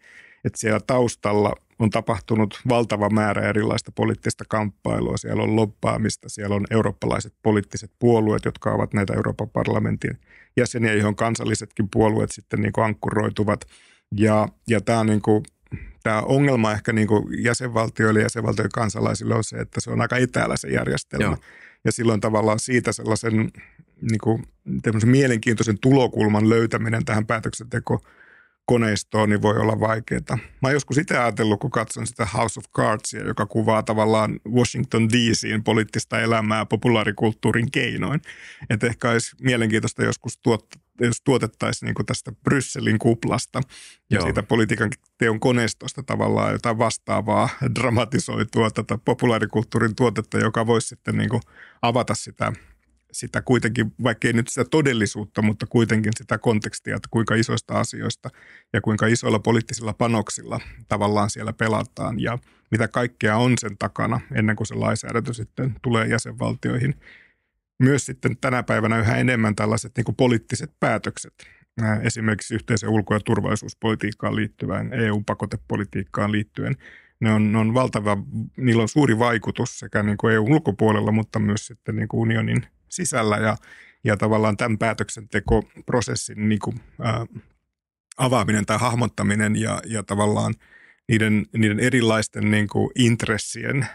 että siellä taustalla – on tapahtunut valtava määrä erilaista poliittista kamppailua. Siellä on lobbaamista, siellä on eurooppalaiset poliittiset puolueet, jotka ovat näitä Euroopan parlamentin jäseniä, johon kansallisetkin puolueet sitten niin kuin ankkuroituvat. Ja, ja tämä, niin kuin, tämä ongelma ehkä niin kuin jäsenvaltioille ja jäsenvaltioiden kansalaisille on se, että se on aika etäällä se järjestelmä. Joo. Ja silloin tavallaan siitä sellaisen niin kuin, mielenkiintoisen tulokulman löytäminen tähän päätöksentekoon koneistoa, niin voi olla vaikeaa. Mä oon joskus itse ajatellut, kun katson sitä House of Cardsia, joka kuvaa tavallaan Washington DCin poliittista elämää populaarikulttuurin keinoin. Että ehkä olisi mielenkiintoista joskus tuottaa jos tuotettaisiin niin tästä Brysselin kuplasta Joo. ja siitä politiikan teon koneistosta tavallaan jotain vastaavaa dramatisoitua tätä populaarikulttuurin tuotetta, joka voisi sitten niin avata sitä sitä kuitenkin, vaikkei nyt sitä todellisuutta, mutta kuitenkin sitä kontekstia, että kuinka isoista asioista ja kuinka isoilla poliittisilla panoksilla tavallaan siellä pelataan ja mitä kaikkea on sen takana ennen kuin se lainsäädäntö sitten tulee jäsenvaltioihin. Myös sitten tänä päivänä yhä enemmän tällaiset niin poliittiset päätökset, esimerkiksi yhteisen ulko- ja turvallisuuspolitiikkaan liittyvään, EU-pakotepolitiikkaan liittyen, ne on, ne on valtava, niillä on suuri vaikutus sekä niin kuin e ulkopuolella, mutta myös sitten niin kuin unionin sisällä ja, ja tavallaan tämän päätöksentekoprosessin niin kuin, ää, avaaminen tai hahmottaminen ja, ja tavallaan niiden, niiden erilaisten niin kuin intressien ää,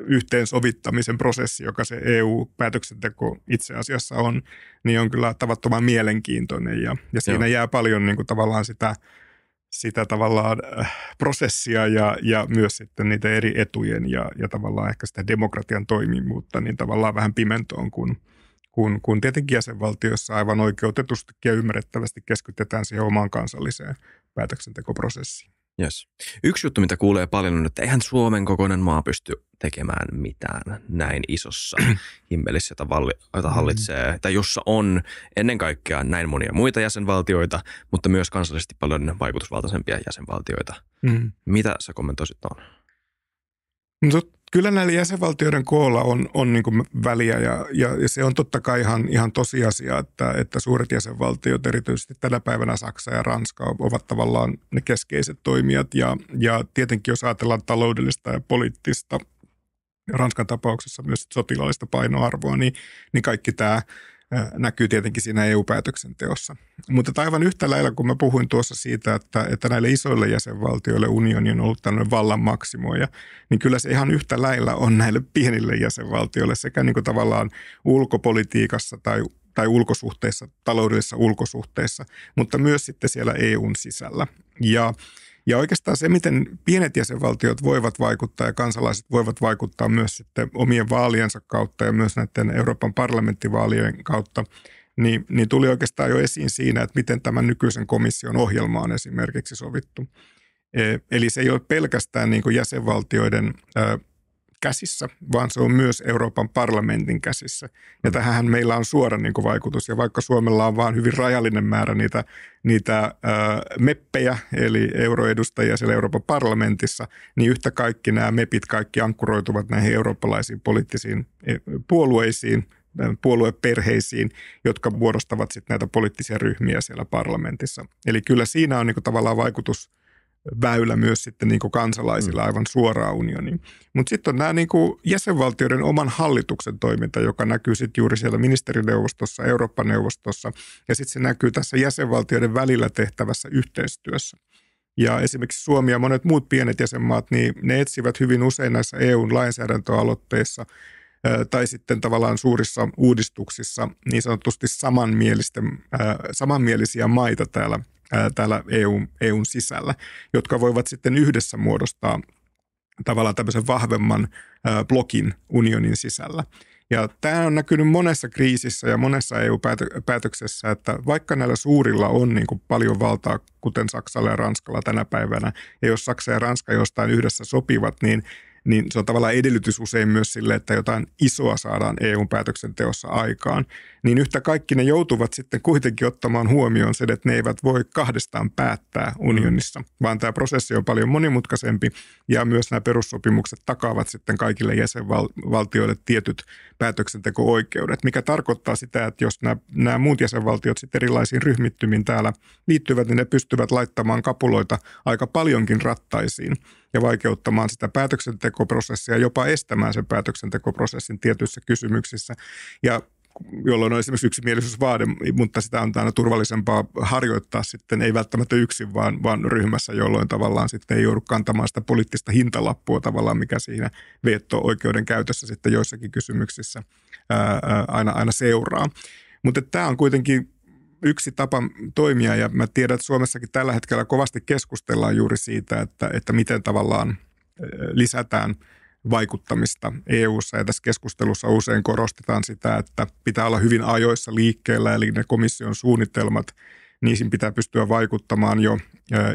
yhteensovittamisen prosessi, joka se EU-päätöksenteko itse asiassa on, niin on kyllä tavattoman mielenkiintoinen ja, ja siinä Joo. jää paljon niin kuin, tavallaan sitä – sitä tavallaan äh, prosessia ja, ja myös sitten niitä eri etujen ja, ja tavallaan ehkä sitä demokratian toimivuutta niin tavallaan vähän pimentoon, kun, kun, kun tietenkin jäsenvaltioissa aivan oikeutetusti ja ymmärrettävästi keskitytään siihen omaan kansalliseen päätöksentekoprosessiin. Yes. Yksi juttu, mitä kuulee paljon, on, että eihän Suomen kokoinen maa pysty tekemään mitään näin isossa himmelissä, jota, valli, jota mm. hallitsee, mm tai jossa on ennen kaikkea näin monia muita jäsenvaltioita, mutta myös kansallisesti paljon vaikutusvaltaisempia jäsenvaltioita. mm Mitä sä kommentoisit tuon? No, kyllä näillä jäsenvaltioiden koolla on, on niin kuin väliä ja, ja, ja se on totta kai ihan, ihan tosiasia, että, että suuret jäsenvaltiot, erityisesti tänä päivänä Saksa ja Ranska, ovat tavallaan ne keskeiset toimijat. Ja, ja tietenkin jos ajatellaan taloudellista ja poliittista Ranskan tapauksessa myös sotilaallista painoarvoa, niin, niin kaikki tämä näkyy tietenkin siinä EU-päätöksenteossa. Mutta aivan yhtä lailla, kun mä puhuin tuossa siitä, että, että näille isoille jäsenvaltioille unioni on ollut tämmöinen vallan maksimoja, niin kyllä se ihan yhtä lailla on näille pienille jäsenvaltioille sekä niin kuin tavallaan ulkopolitiikassa tai tai ulkosuhteissa, taloudellisessa ulkosuhteissa, mutta myös sitten siellä EUn sisällä. Ja ja oikeastaan se, miten pienet jäsenvaltiot voivat vaikuttaa ja kansalaiset voivat vaikuttaa myös sitten omien vaaliensa kautta ja myös näiden Euroopan parlamenttivaalien kautta, niin, niin tuli oikeastaan jo esiin siinä, että miten tämän nykyisen komission ohjelma on esimerkiksi sovittu. E, eli se ei ole pelkästään niin kuin jäsenvaltioiden käsissä, vaan se on myös Euroopan parlamentin käsissä. Ja mm. tähän meillä on suora niin kuin vaikutus. Ja vaikka Suomella on vain hyvin rajallinen määrä niitä, niitä ö, meppejä, eli euroedustajia siellä Euroopan parlamentissa, niin yhtä kaikki nämä mepit kaikki ankkuroituvat näihin eurooppalaisiin poliittisiin e, puolueisiin, puolueperheisiin, jotka muodostavat sitten näitä poliittisia ryhmiä siellä parlamentissa. Eli kyllä siinä on niin kuin tavallaan vaikutus – väylä myös sitten niin kuin kansalaisilla mm. aivan suoraan unioniin. Mutta sitten on nämä niin kuin jäsenvaltioiden oman hallituksen toiminta, joka näkyy sitten juuri siellä ministerineuvostossa, Eurooppa-neuvostossa ja sitten se näkyy tässä jäsenvaltioiden välillä tehtävässä yhteistyössä. Ja esimerkiksi Suomi ja monet muut pienet jäsenmaat, niin ne etsivät hyvin usein näissä EUn lainsäädäntöaloitteissa tai sitten tavallaan suurissa uudistuksissa niin sanotusti samanmielisten, samanmielisiä maita täällä täällä EUn, e EUn sisällä, jotka voivat sitten yhdessä muodostaa tavallaan tämmöisen vahvemman blokin unionin sisällä. Ja tämä on näkynyt monessa kriisissä ja monessa EU-päätöksessä, että vaikka näillä suurilla on niin kuin paljon valtaa, kuten Saksalla ja Ranskalla tänä päivänä, ja jos Saksa ja Ranska jostain yhdessä sopivat, niin, niin se on tavallaan edellytys usein myös sille, että jotain isoa saadaan EU-päätöksenteossa aikaan niin yhtä kaikki ne joutuvat sitten kuitenkin ottamaan huomioon sen, että ne eivät voi kahdestaan päättää mm. unionissa, vaan tämä prosessi on paljon monimutkaisempi ja myös nämä perussopimukset takaavat sitten kaikille jäsenvaltioille tietyt päätöksenteko-oikeudet, mikä tarkoittaa sitä, että jos nämä, nämä muut jäsenvaltiot sitten erilaisiin ryhmittymiin täällä liittyvät, niin ne pystyvät laittamaan kapuloita aika paljonkin rattaisiin ja vaikeuttamaan sitä päätöksentekoprosessia, jopa estämään sen päätöksentekoprosessin tietyissä kysymyksissä. Ja jolloin on esimerkiksi yksimielisyysvaade, mutta sitä on aina turvallisempaa harjoittaa sitten, ei välttämättä yksin, vaan, vaan ryhmässä, jolloin tavallaan sitten ei joudu kantamaan sitä poliittista hintalappua tavallaan, mikä siinä veto-oikeuden käytössä sitten joissakin kysymyksissä ää, aina, aina seuraa. Mutta tämä on kuitenkin yksi tapa toimia ja mä tiedän, että Suomessakin tällä hetkellä kovasti keskustellaan juuri siitä, että, että miten tavallaan lisätään – vaikuttamista EU:ssa ja tässä keskustelussa usein korostetaan sitä, että pitää olla hyvin ajoissa liikkeellä, eli ne komission suunnitelmat, niihin pitää pystyä vaikuttamaan jo,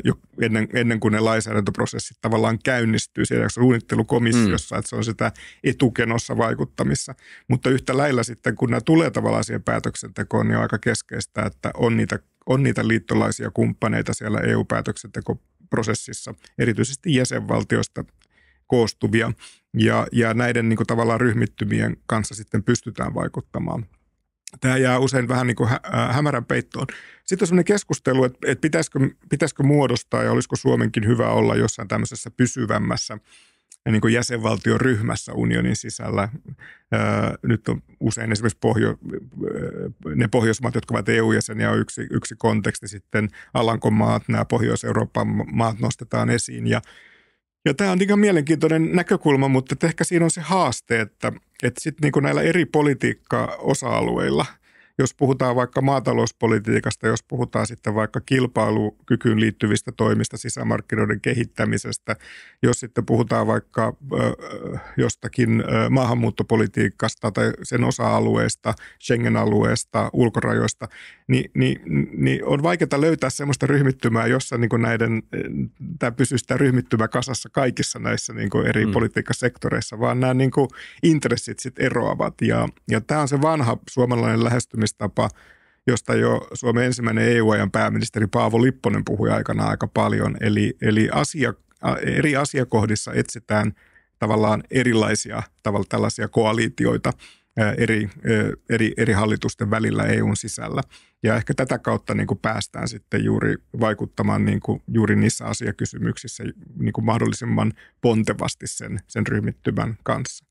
jo ennen, ennen kuin ne lainsäädäntöprosessit tavallaan käynnistyy siellä suunnittelukomissiossa, mm. että se on sitä etukenossa vaikuttamissa. Mutta yhtä lailla sitten, kun nämä tulee tavallaan siihen päätöksentekoon, niin on aika keskeistä, että on niitä, on niitä liittolaisia kumppaneita siellä eu päätöksentekoprosessissa erityisesti jäsenvaltioista koostuvia. Ja, ja näiden niin kuin tavallaan ryhmittymien kanssa sitten pystytään vaikuttamaan. Tämä jää usein vähän niin kuin hä- äh, hämärän peittoon. Sitten on sellainen keskustelu, että, että pitäisikö, pitäisikö muodostaa ja olisiko Suomenkin hyvä olla jossain tämmöisessä pysyvämmässä niin kuin jäsenvaltioryhmässä unionin sisällä. Äh, nyt on usein esimerkiksi Pohjo, äh, ne Pohjoismaat, jotka ovat EU-jäseniä, on yksi, yksi konteksti. Sitten Alankomaat, nämä Pohjois-Euroopan maat nostetaan esiin. Ja ja tämä on ihan mielenkiintoinen näkökulma, mutta ehkä siinä on se haaste, että, että sitten niin näillä eri politiikka-osa-alueilla – jos puhutaan vaikka maatalouspolitiikasta, jos puhutaan sitten vaikka kilpailukykyyn liittyvistä toimista, sisämarkkinoiden kehittämisestä, jos sitten puhutaan vaikka jostakin maahanmuuttopolitiikasta tai sen osa-alueesta, Schengen-alueesta, ulkorajoista, niin, niin, niin on vaikeaa löytää sellaista ryhmittymää, jossa niin kuin näiden, tämä pysyy sitä ryhmittymä kasassa kaikissa näissä niin kuin eri mm. politiikkasektoreissa, vaan nämä niin kuin intressit sitten eroavat. Ja, ja tämä on se vanha suomalainen lähestymistapa lähestymistapa, josta jo Suomen ensimmäinen EU-ajan pääministeri Paavo Lipponen puhui aikana aika paljon. Eli, eli asia, eri asiakohdissa etsitään tavallaan erilaisia tavalla tällaisia koalitioita eri, eri, eri hallitusten välillä EUn sisällä. Ja ehkä tätä kautta niin kuin päästään sitten juuri vaikuttamaan niin kuin juuri niissä asiakysymyksissä niin kuin mahdollisimman pontevasti sen, sen ryhmittymän kanssa.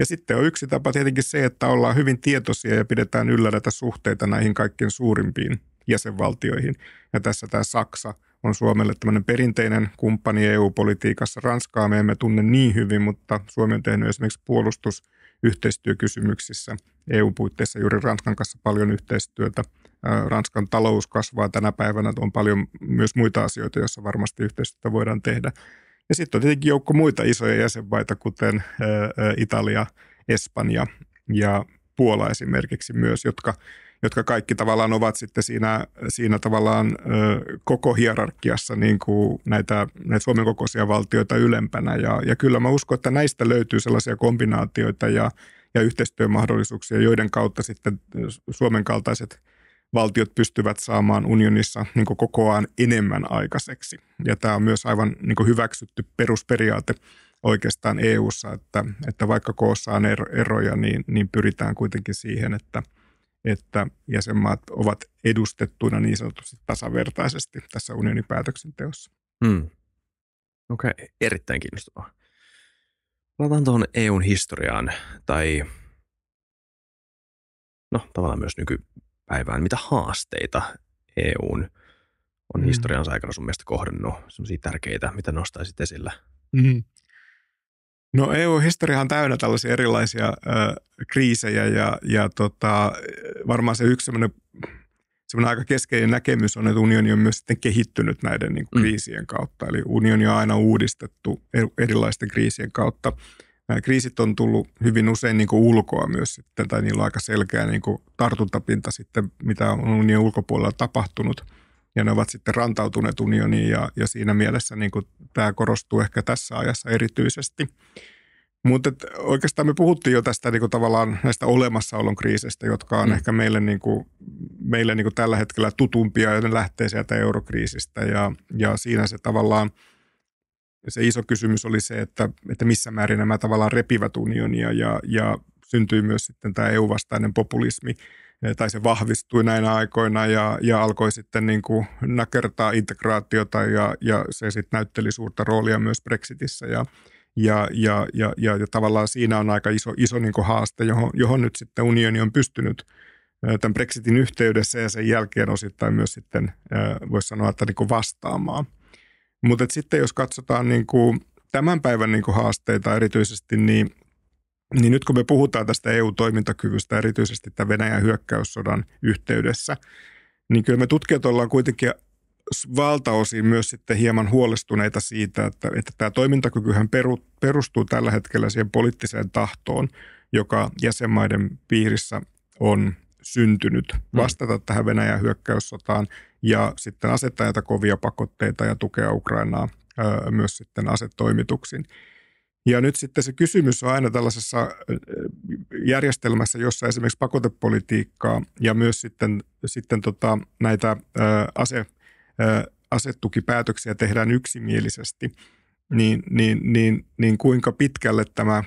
Ja sitten on yksi tapa tietenkin se, että ollaan hyvin tietoisia ja pidetään yllä näitä suhteita näihin kaikkein suurimpiin jäsenvaltioihin. Ja tässä tämä Saksa on Suomelle tämmöinen perinteinen kumppani EU-politiikassa. Ranskaa me emme tunne niin hyvin, mutta Suomi on tehnyt esimerkiksi puolustusyhteistyökysymyksissä EU-puitteissa juuri Ranskan kanssa paljon yhteistyötä. Ranskan talous kasvaa tänä päivänä, on paljon myös muita asioita, joissa varmasti yhteistyötä voidaan tehdä. Ja sitten on tietenkin joukko muita isoja jäsenmaita, kuten Italia, Espanja ja Puola esimerkiksi myös, jotka, jotka kaikki tavallaan ovat sitten siinä, siinä tavallaan koko hierarkiassa niin kuin näitä, näitä Suomen kokoisia valtioita ylempänä. Ja, ja kyllä mä uskon, että näistä löytyy sellaisia kombinaatioita ja, ja yhteistyömahdollisuuksia, joiden kautta sitten Suomen kaltaiset – valtiot pystyvät saamaan unionissa niin kokoaan enemmän aikaiseksi. Ja tämä on myös aivan niin hyväksytty perusperiaate oikeastaan EU:ssa, että, että vaikka koossa on eroja, niin, niin pyritään kuitenkin siihen, että, että jäsenmaat ovat edustettuina niin sanotusti tasavertaisesti tässä unionin päätöksenteossa. Hmm. Okei, okay. erittäin kiinnostavaa. Palataan tuohon EUn historiaan tai no tavallaan myös nyky, päivään. Mitä haasteita EUn on mm. historiansa aikana sun mielestä kohdannut? Sellaisia tärkeitä, mitä nostaisit esillä? Mm. Mm-hmm. No EU-historiahan täynnä tällaisia erilaisia ö, kriisejä ja, ja tota, varmaan se yksi sellainen, sellainen aika keskeinen näkemys on, että unioni on myös sitten kehittynyt näiden niin kuin, mm. kriisien kautta. Eli unioni on aina uudistettu er-, erilaisten kriisien kautta nämä kriisit on tullut hyvin usein niin kuin ulkoa myös sitten, tai niillä on aika selkeä niin kuin tartuntapinta sitten, mitä on unionin ulkopuolella tapahtunut. Ja ne ovat sitten rantautuneet unioniin ja, ja siinä mielessä niin kuin tämä korostuu ehkä tässä ajassa erityisesti. Mutta oikeastaan me puhuttiin jo tästä niin kuin tavallaan näistä olemassaolon kriisistä, jotka on mm. ehkä meille, niin kuin, meille niin kuin tällä hetkellä tutumpia, ja ne lähtee sieltä eurokriisistä. Ja, ja siinä se tavallaan – ja se iso kysymys oli se, että, että missä määrin nämä tavallaan repivät unionia ja, ja syntyi myös sitten tämä EU-vastainen populismi, eh, tai se vahvistui näinä aikoina ja, ja alkoi sitten niin kuin nakertaa integraatiota ja, ja se sitten näytteli suurta roolia myös Brexitissä ja, ja, ja, ja, ja, ja tavallaan siinä on aika iso, iso niin kuin haaste, johon, johon nyt sitten unioni on pystynyt eh, tämän Brexitin yhteydessä ja sen jälkeen osittain myös sitten eh, voisi sanoa, että niin kuin vastaamaan – mutta sitten jos katsotaan niin kuin tämän päivän niin kuin haasteita erityisesti, niin, niin nyt kun me puhutaan tästä EU-toimintakyvystä, erityisesti tämän Venäjän hyökkäyssodan yhteydessä, niin kyllä me tutkijat ollaan kuitenkin valtaosin myös sitten hieman huolestuneita siitä, että, että tämä toimintakykyhän peru, perustuu tällä hetkellä siihen poliittiseen tahtoon, joka jäsenmaiden piirissä on syntynyt vastata tähän Venäjän hyökkäyssotaan – ja sitten asettaa näitä kovia pakotteita ja tukea Ukrainaa myös sitten asetoimituksiin. Ja nyt sitten se kysymys on aina tällaisessa järjestelmässä, jossa esimerkiksi pakotepolitiikkaa ja myös sitten, sitten tota, näitä ase, asetukipäätöksiä tehdään yksimielisesti, niin, niin, niin, niin kuinka pitkälle tämä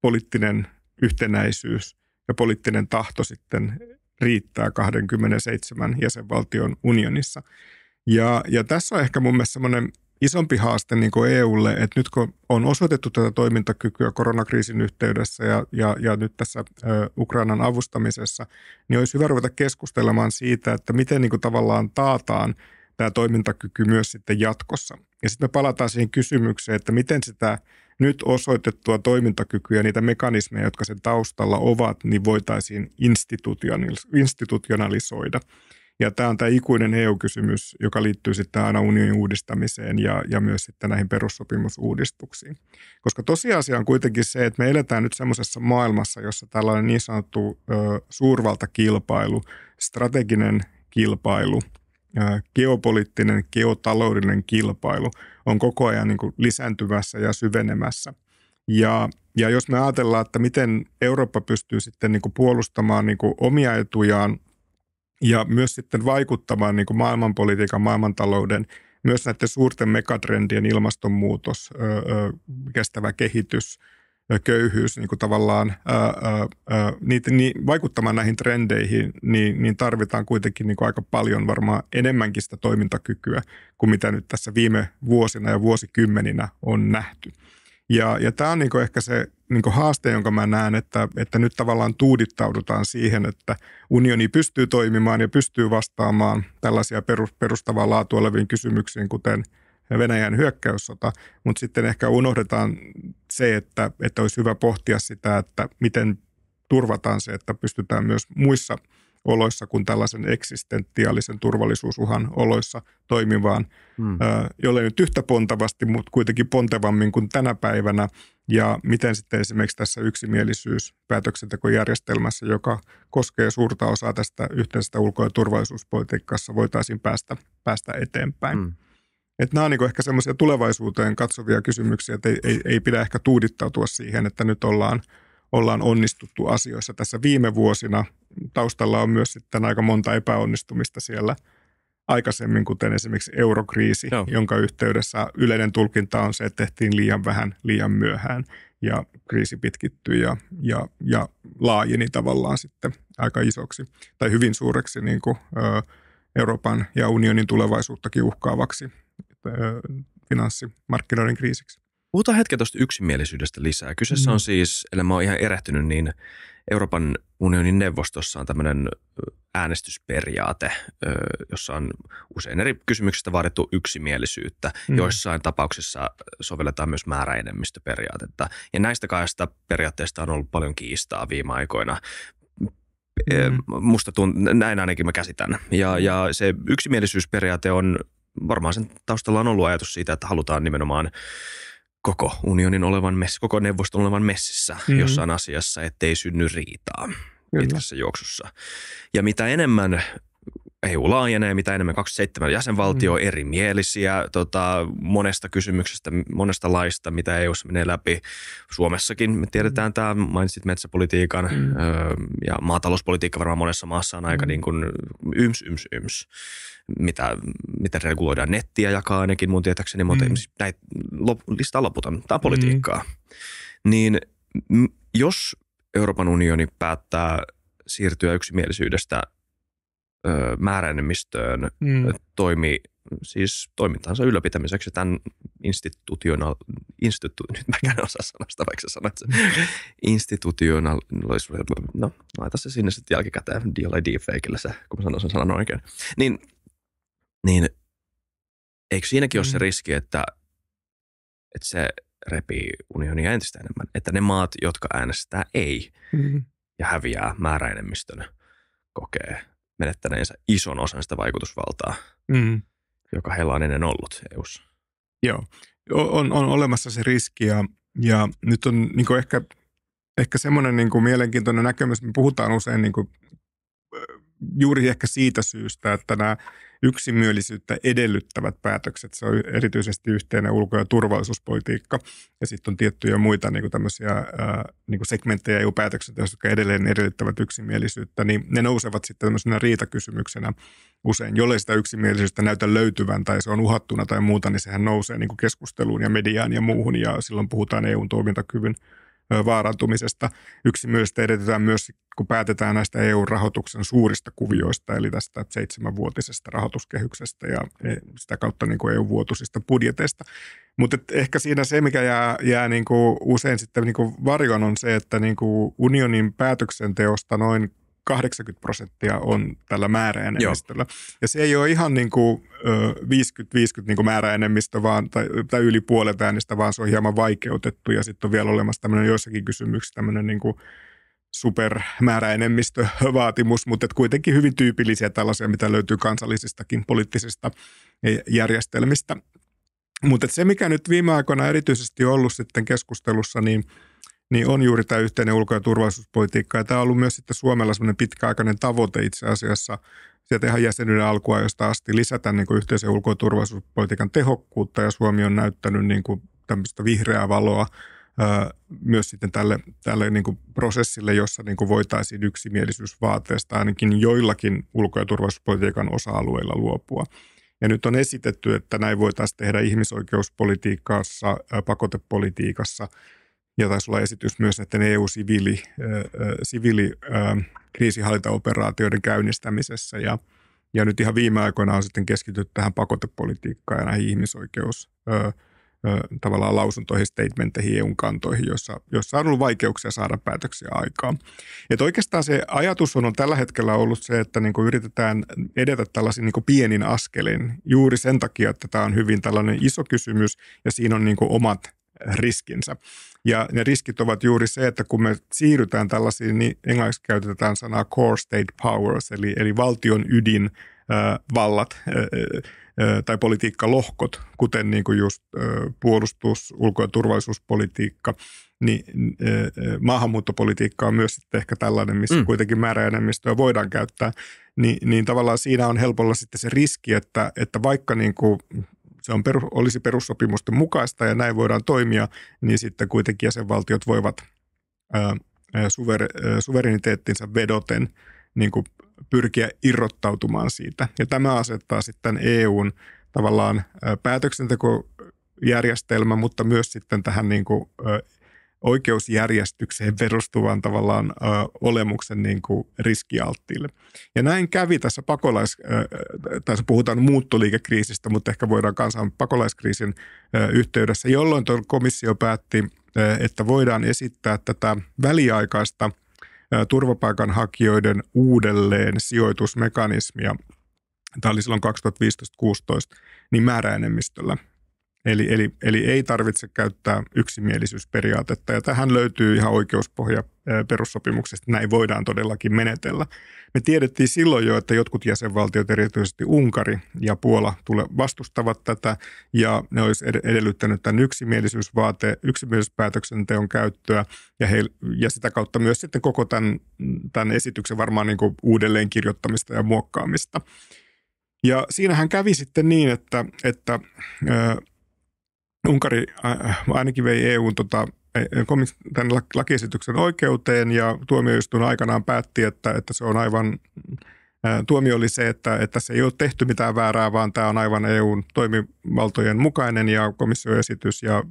poliittinen yhtenäisyys ja poliittinen tahto sitten riittää 27 jäsenvaltion unionissa. Ja, ja tässä on ehkä mun mielestä semmoinen isompi haaste niin kuin EUlle, että nyt kun on osoitettu tätä toimintakykyä koronakriisin yhteydessä ja, ja, ja nyt tässä Ukrainan avustamisessa, niin olisi hyvä ruveta keskustelemaan siitä, että miten niin kuin tavallaan taataan – tämä toimintakyky myös sitten jatkossa. Ja sitten me palataan siihen kysymykseen, että miten sitä nyt osoitettua toimintakykyä ja niitä mekanismeja, jotka sen taustalla ovat, niin voitaisiin institutionalisoida. Ja tämä on tämä ikuinen EU-kysymys, joka liittyy sitten aina unionin uudistamiseen ja, ja myös sitten näihin perussopimusuudistuksiin. Koska tosiasia on kuitenkin se, että me eletään nyt semmoisessa maailmassa, jossa tällainen niin sanottu ö, suurvaltakilpailu, strateginen kilpailu – geopoliittinen, geotaloudellinen kilpailu on koko ajan niin kuin lisääntyvässä ja syvenemässä. Ja, ja jos me ajatellaan, että miten Eurooppa pystyy sitten niin kuin puolustamaan niin kuin omia etujaan ja myös sitten vaikuttamaan niin kuin maailmanpolitiikan, maailmantalouden, myös näiden suurten megatrendien ilmastonmuutos, öö, kestävä kehitys – köyhyys niin kuin tavallaan ää, ää, niitä, ni, vaikuttamaan näihin trendeihin, niin, niin tarvitaan kuitenkin niin kuin aika paljon varmaan enemmänkin sitä toimintakykyä kuin mitä nyt tässä viime vuosina ja vuosikymmeninä on nähty. Ja, ja tämä on niin kuin ehkä se niin kuin haaste, jonka mä näen, että, että nyt tavallaan tuudittaudutaan siihen, että unioni pystyy toimimaan ja pystyy vastaamaan tällaisia perus, perustavaa laatua oleviin kysymyksiin, kuten – Venäjän hyökkäyssota, mutta sitten ehkä unohdetaan se, että, että olisi hyvä pohtia sitä, että miten turvataan se, että pystytään myös muissa oloissa kuin tällaisen eksistentiaalisen turvallisuusuhan oloissa toimivaan, hmm. jolle nyt yhtä pontavasti, mutta kuitenkin pontevammin kuin tänä päivänä. Ja miten sitten esimerkiksi tässä yksimielisyys päätöksentekojärjestelmässä, joka koskee suurta osaa tästä yhteisestä ulko- ja turvallisuuspolitiikassa, voitaisiin päästä, päästä eteenpäin. Hmm. Että nämä on niin ehkä semmoisia tulevaisuuteen katsovia kysymyksiä, että ei, ei, ei pidä ehkä tuudittautua siihen, että nyt ollaan, ollaan onnistuttu asioissa tässä viime vuosina. Taustalla on myös sitten aika monta epäonnistumista siellä aikaisemmin, kuten esimerkiksi eurokriisi, Joo. jonka yhteydessä yleinen tulkinta on se, että tehtiin liian vähän liian myöhään ja kriisi pitkittyi ja, ja, ja laajeni tavallaan sitten aika isoksi tai hyvin suureksi niin kuin, ö, Euroopan ja unionin tulevaisuuttakin uhkaavaksi finanssimarkkinoiden kriisiksi. Puhutaan hetken tuosta yksimielisyydestä lisää. Kyseessä mm. on siis, eli mä oon ihan erehtynyt, niin Euroopan unionin neuvostossa on tämmöinen äänestysperiaate, jossa on usein eri kysymyksistä vaadittu yksimielisyyttä. Mm. Joissain tapauksissa sovelletaan myös määräenemmistöperiaatetta. Ja näistä kahdesta periaatteesta on ollut paljon kiistaa viime aikoina. Mm. Musta tunt, näin ainakin mä käsitän. Ja, ja se yksimielisyysperiaate on varmaan sen taustalla on ollut ajatus siitä, että halutaan nimenomaan koko unionin olevan mess, koko neuvoston olevan messissä mm-hmm. jossain asiassa, ettei synny riitaa pitkässä juoksussa. Ja mitä enemmän EU laajenee, mitä enemmän 27 jäsenvaltio mm. erimielisiä tota, monesta kysymyksestä, monesta laista, mitä EU menee läpi. Suomessakin me tiedetään mm. tämä, mainitsit metsäpolitiikan mm. ö, ja maatalouspolitiikka varmaan monessa maassa on aika mm. niin kuin yms, yms, yms. Mitä, mitä reguloidaan nettiä jakaa ainakin mun tietäkseni, mutta mm. näitä lop, listaa loputon. Tämä on politiikkaa. Mm. Niin jos Euroopan unioni päättää siirtyä yksimielisyydestä – määräenemmistöön mm. toimi siis toimintansa ylläpitämiseksi tämän institutional, institu, nyt mä en osaa sanoa sitä, vaikka sä sanoit sen, no laita se sinne sitten jälkikäteen jollain deepfakeillä se, kun mä sanon sen sanan oikein, niin, niin eikö siinäkin mm. ole se mm. riski, että, että se repii unionia entistä enemmän, että ne maat, jotka äänestää ei mm. ja häviää määräenemmistön, kokee menettäneensä ison osan sitä vaikutusvaltaa, mm. joka heillä on ennen ollut eu Joo, on, on olemassa se riski ja, ja nyt on niin ehkä, ehkä semmoinen niin kuin mielenkiintoinen näkemys, me puhutaan usein niin kuin juuri ehkä siitä syystä, että nämä yksimielisyyttä edellyttävät päätökset, se on erityisesti yhteinen ulko- ja turvallisuuspolitiikka, ja sitten on tiettyjä muita niin kuin tämmöisiä ää, niin kuin segmenttejä ja päätökset jotka edelleen edellyttävät yksimielisyyttä, niin ne nousevat sitten tämmöisenä riitakysymyksenä usein, jolle sitä yksimielisyyttä näytä löytyvän tai se on uhattuna tai muuta, niin sehän nousee niin kuin keskusteluun ja mediaan ja muuhun, ja silloin puhutaan EUn toimintakyvyn vaarantumisesta. Yksi myös edetetään myös, kun päätetään näistä EU-rahoituksen suurista kuvioista, eli tästä seitsemänvuotisesta rahoituskehyksestä ja e, sitä kautta niin kuin EU-vuotuisista budjeteista. Mutta ehkä siinä se, mikä jää, jää niin kuin usein sitten niin kuin varjon, on se, että niin kuin unionin päätöksenteosta noin 80 prosenttia on tällä määräenemmistöllä. Joo. Ja se ei ole ihan niin kuin 50-50 niin kuin määräenemmistö vaan, tai, tai yli puolet äänestä, vaan se on hieman vaikeutettu. Ja sitten on vielä olemassa tämmöinen joissakin kysymyksissä tämmöinen niin kuin supermääräenemmistövaatimus, mutta et kuitenkin hyvin tyypillisiä tällaisia, mitä löytyy kansallisistakin poliittisista e, järjestelmistä. Mutta se, mikä nyt viime aikoina erityisesti on ollut sitten keskustelussa, niin – niin on juuri tämä yhteinen ulko- ja turvallisuuspolitiikka. Ja tämä on ollut myös sitten Suomella semmoinen pitkäaikainen tavoite itse asiassa sieltä ihan jäsenyyden alkuajosta asti lisätä niin kuin yhteisen ulko- ja turvallisuuspolitiikan tehokkuutta ja Suomi on näyttänyt niin kuin tämmöistä vihreää valoa myös sitten tälle, tälle niin kuin prosessille, jossa niin kuin voitaisiin yksimielisyysvaateesta ainakin joillakin ulko- ja turvallisuuspolitiikan osa-alueilla luopua. Ja nyt on esitetty, että näin voitaisiin tehdä ihmisoikeuspolitiikassa, pakotepolitiikassa – ja taisi olla esitys myös näiden EU-siviili, siviili, käynnistämisessä ja, ja nyt ihan viime aikoina on sitten keskitytty tähän pakotepolitiikkaan ja näihin ihmisoikeus tavallaan lausuntoihin, statementteihin, eu kantoihin, jossa, jossa on ollut vaikeuksia saada päätöksiä aikaan. Et oikeastaan se ajatus on, on tällä hetkellä ollut se, että niin yritetään edetä tällaisin niin pienin askelin juuri sen takia, että tämä on hyvin tällainen iso kysymys ja siinä on niin omat riskinsä. Ja ne riskit ovat juuri se, että kun me siirrytään tällaisiin, niin englanniksi käytetään sanaa core state powers, eli, eli valtion ydin äh, vallat äh, äh, tai politiikkalohkot, kuten niin kuin just puolustus, ulko- ja turvallisuuspolitiikka, niin maahanmuuttopolitiikka on myös sitten ehkä tällainen, missä mm. kuitenkin määräenemmistöä voidaan käyttää, niin, niin tavallaan siinä on helpolla sitten se riski, että, että vaikka niin kuin se on perus, olisi perussopimusten mukaista ja näin voidaan toimia, niin sitten kuitenkin jäsenvaltiot voivat ää, suver, ää, suvereniteettinsa vedoten niin kuin pyrkiä irrottautumaan siitä. Ja tämä asettaa sitten EUn tavallaan päätöksentekojärjestelmä, mutta myös sitten tähän niin kuin oikeusjärjestykseen perustuvan tavallaan ö, olemuksen niin kuin riskialttiille. Ja näin kävi tässä pakolais, ö, tässä puhutaan muuttoliikekriisistä, mutta ehkä voidaan kansan pakolaiskriisin ö, yhteydessä, jolloin tuo komissio päätti, ö, että voidaan esittää tätä väliaikaista ö, turvapaikanhakijoiden uudelleen sijoitusmekanismia. Tämä oli silloin 2015-2016, niin määräenemmistöllä – Eli, eli, eli ei tarvitse käyttää yksimielisyysperiaatetta, ja tähän löytyy ihan oikeuspohja perussopimuksesta. Näin voidaan todellakin menetellä. Me tiedettiin silloin jo, että jotkut jäsenvaltiot, erityisesti Unkari ja Puola, tule vastustavat tätä, ja ne olisi edellyttänyt tämän yksimielisyysvaate, yksimielisyyspäätöksenteon käyttöä, ja, he, ja sitä kautta myös sitten koko tämän, tämän esityksen varmaan niin uudelleen kirjoittamista ja muokkaamista. Ja siinähän kävi sitten niin, että, että Unkari äh, ainakin vei EUn tota, e, tämän lakiesityksen oikeuteen ja tuomioistuin aikanaan päätti, että, että se on aivan äh, tuomio oli se, että, että se ei ole tehty mitään väärää, vaan tämä on aivan EUn toimivaltojen mukainen ja komission esitys ja äh,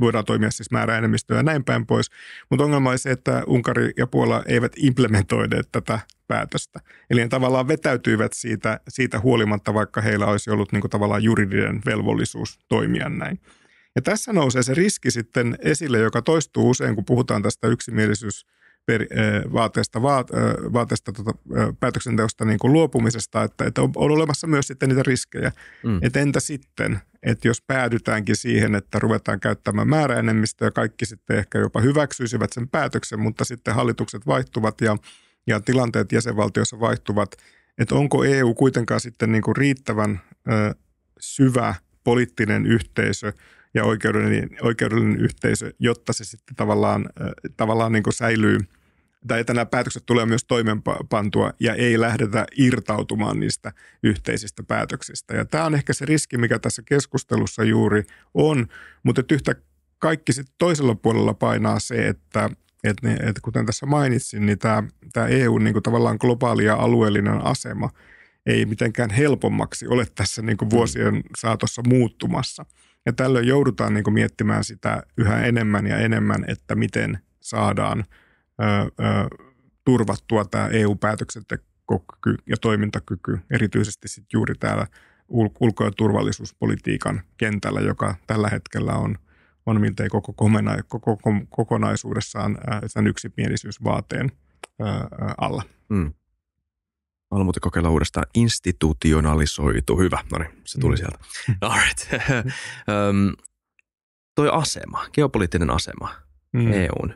voidaan toimia siis määräenemmistöä ja näin päin pois. Mutta ongelma oli se, että Unkari ja Puola eivät implementoineet tätä päätöstä. Eli ne tavallaan vetäytyivät siitä, siitä huolimatta, vaikka heillä olisi ollut niin kuin tavallaan juridinen velvollisuus toimia näin. Ja tässä nousee se riski sitten esille, joka toistuu usein, kun puhutaan tästä yksimielisyys vaateesta, vaateesta tuota, päätöksenteosta niin kuin luopumisesta, että, että on olemassa myös sitten niitä riskejä. Mm. Että entä sitten, että jos päädytäänkin siihen, että ruvetaan käyttämään määräenemmistöä, kaikki sitten ehkä jopa hyväksyisivät sen päätöksen, mutta sitten hallitukset vaihtuvat ja, ja tilanteet jäsenvaltioissa vaihtuvat, että onko EU kuitenkaan sitten niin kuin riittävän ö, syvä poliittinen yhteisö – ja oikeudellinen, oikeudellinen yhteisö, jotta se sitten tavallaan, tavallaan niin kuin säilyy tai että nämä päätökset tulee myös toimeenpantua ja ei lähdetä irtautumaan niistä yhteisistä päätöksistä. Ja tämä on ehkä se riski, mikä tässä keskustelussa juuri on, mutta yhtä kaikki sitten toisella puolella painaa se, että, että, ne, että kuten tässä mainitsin, niin tämä, tämä EU niin kuin tavallaan globaali ja alueellinen asema – ei mitenkään helpommaksi ole tässä niin kuin mm. vuosien saatossa muuttumassa. Ja tällöin joudutaan niin kuin miettimään sitä yhä enemmän ja enemmän, että miten saadaan ö, ö, turvattua tämä EU-päätöksentekokyky ja toimintakyky, erityisesti sit juuri täällä ulko- ja turvallisuuspolitiikan kentällä, joka tällä hetkellä on, on miltei koko, komena, koko kokonaisuudessaan sen yksimielisyysvaateen alla. Mm haluan muuten kokeilla uudestaan. Institutionalisoitu. Hyvä. No niin, se tuli mm. sieltä. All right. um, toi asema, geopoliittinen asema mm. EUn,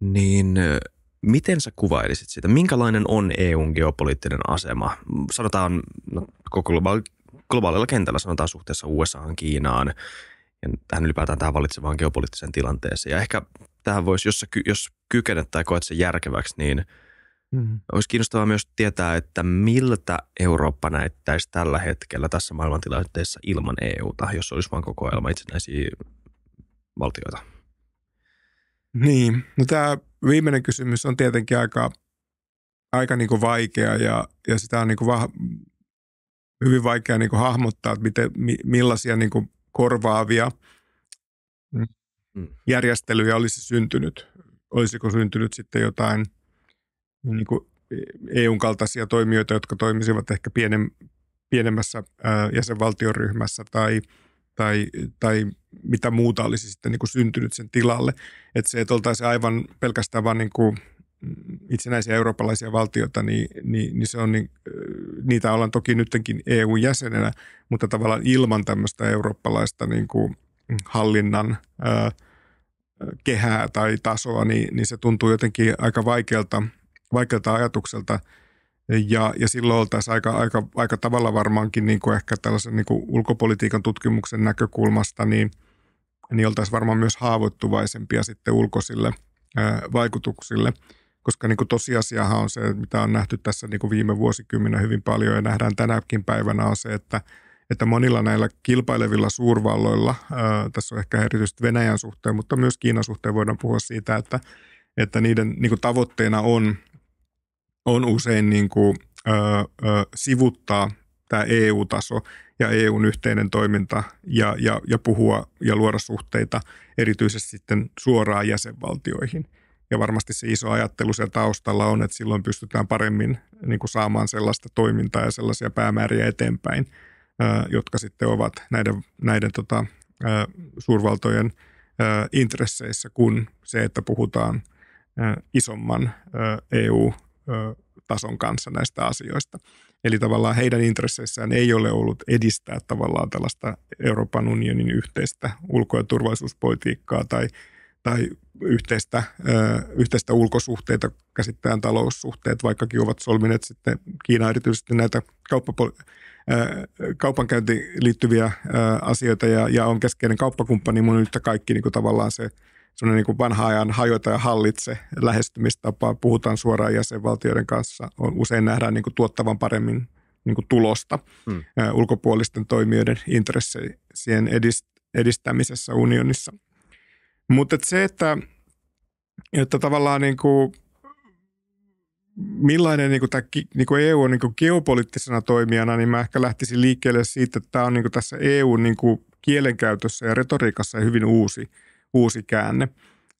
niin miten sä kuvailisit sitä? Minkälainen on EUn geopoliittinen asema? Sanotaan no, koko globaali- globaalilla kentällä, sanotaan suhteessa USAan, Kiinaan ja tähän ylipäätään tähän valitsevaan geopoliittiseen tilanteeseen. Ja ehkä tähän voisi, jos, sä, jos kykenet tai koet sen järkeväksi, niin – Mm. Olisi kiinnostavaa myös tietää, että miltä Eurooppa näyttäisi tällä hetkellä tässä maailmantilanteessa ilman EUta, jos olisi vain kokoelma itsenäisiä valtioita. Niin, no tämä viimeinen kysymys on tietenkin aika, aika niinku vaikea ja, ja sitä on niinku vah, hyvin vaikea niinku hahmottaa, että miten, millaisia niinku korvaavia mm. mm. järjestelyjä olisi syntynyt. Olisiko syntynyt sitten jotain – niin kuin EUn e kaltaisia toimijoita, jotka toimisivat ehkä pienen, pienemmässä ää, jäsenvaltioryhmässä tai, tai, tai mitä muuta olisi sitten niin kuin syntynyt sen tilalle. Että se, että oltaisiin aivan pelkästään vain niin kuin itsenäisiä eurooppalaisia valtioita, niin, niin, niin se on, niin, niitä ollaan toki nytkin EU-jäsenenä, mutta tavallaan ilman tämmöistä eurooppalaista niin kuin hallinnan ää, kehää tai tasoa, niin, niin se tuntuu jotenkin aika vaikealta vaikealta ajatukselta. Ja, ja silloin oltaisiin aika, aika, aika tavalla varmaankin niin kuin ehkä tällaisen niin kuin ulkopolitiikan tutkimuksen näkökulmasta, niin, niin oltaisiin varmaan myös haavoittuvaisempia sitten ulkoisille ää, vaikutuksille, koska niin kuin tosiasiahan on se, mitä on nähty tässä niin kuin viime vuosikymmenä hyvin paljon ja nähdään tänäkin päivänä on se, että, että monilla näillä kilpailevilla suurvalloilla, ää, tässä on ehkä erityisesti Venäjän suhteen, mutta myös Kiinan suhteen voidaan puhua siitä, että, että niiden niin kuin tavoitteena on – on usein niin kuin, ö, ö, sivuttaa tämä EU-taso ja EUn yhteinen toiminta ja, ja, ja puhua ja luoda suhteita erityisesti sitten suoraan jäsenvaltioihin. Ja varmasti se iso ajattelu siellä taustalla on, että silloin pystytään paremmin niin kuin saamaan sellaista toimintaa ja sellaisia päämääriä eteenpäin, jotka sitten ovat näiden, näiden tota, suurvaltojen intresseissä kuin se, että puhutaan isomman EU- tason kanssa näistä asioista. Eli tavallaan heidän intresseissään ei ole ollut edistää tavallaan tällaista Euroopan unionin yhteistä ulko- ja turvallisuuspolitiikkaa tai, tai yhteistä, ö, yhteistä ulkosuhteita käsittäen taloussuhteet, vaikkakin ovat solmineet sitten Kiina erityisesti näitä kauppapoli- kaupankäyntiin liittyviä asioita ja, ja on keskeinen kauppakumppani, mutta nyt kaikki niin kuin tavallaan se – semmoinen niin kuin vanha ajan hajota ja hallitse lähestymistapa. Puhutaan suoraan jäsenvaltioiden kanssa. On, usein nähdään niin kuin tuottavan paremmin niin kuin tulosta mm. ulkopuolisten toimijoiden intressien edist- edistämisessä unionissa. Mutta se, että, että tavallaan niin kuin millainen niin kuin tämä, niin kuin EU on niin kuin geopoliittisena toimijana, niin mä ehkä lähtisin liikkeelle siitä, että tämä on niin kuin tässä EU niin kuin kielenkäytössä ja retoriikassa hyvin uusi uusi käänne.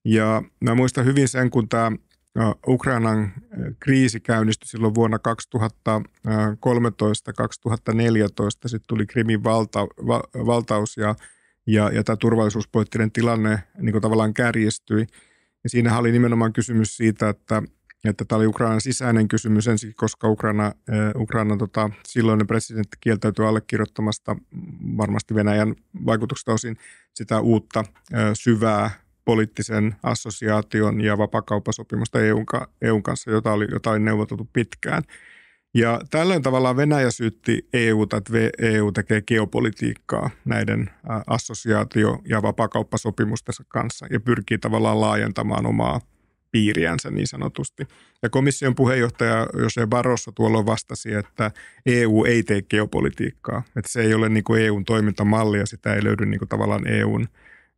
Ja mä muistan hyvin sen, kun tämä Ukrainan kriisi käynnistyi silloin vuonna 2013-2014. Sitten tuli Krimin valta, va, valtaus ja, ja, ja tämä turvallisuuspoliittinen tilanne niin kuin tavallaan kärjistyi. Ja siinä oli nimenomaan kysymys siitä, että, että tämä oli Ukrainan sisäinen kysymys ensin, koska Ukraina, Ukraina tota, silloinen presidentti kieltäytyi allekirjoittamasta varmasti Venäjän vaikutuksesta osin sitä uutta syvää poliittisen assosiaation ja vapakauppasopimusta EUn, EUn kanssa, jota oli oli neuvoteltu pitkään. Ja tällöin tavallaan Venäjä syytti EUta, että EU tekee geopolitiikkaa näiden assosiaatio- ja vapakauppasopimustensa kanssa ja pyrkii tavallaan laajentamaan omaa piiriänsä niin sanotusti. Ja komission puheenjohtaja Jose Barroso tuolloin vastasi, että EU ei tee geopolitiikkaa. Että se ei ole niin kuin EUn toimintamalli ja sitä ei löydy niin kuin tavallaan EUn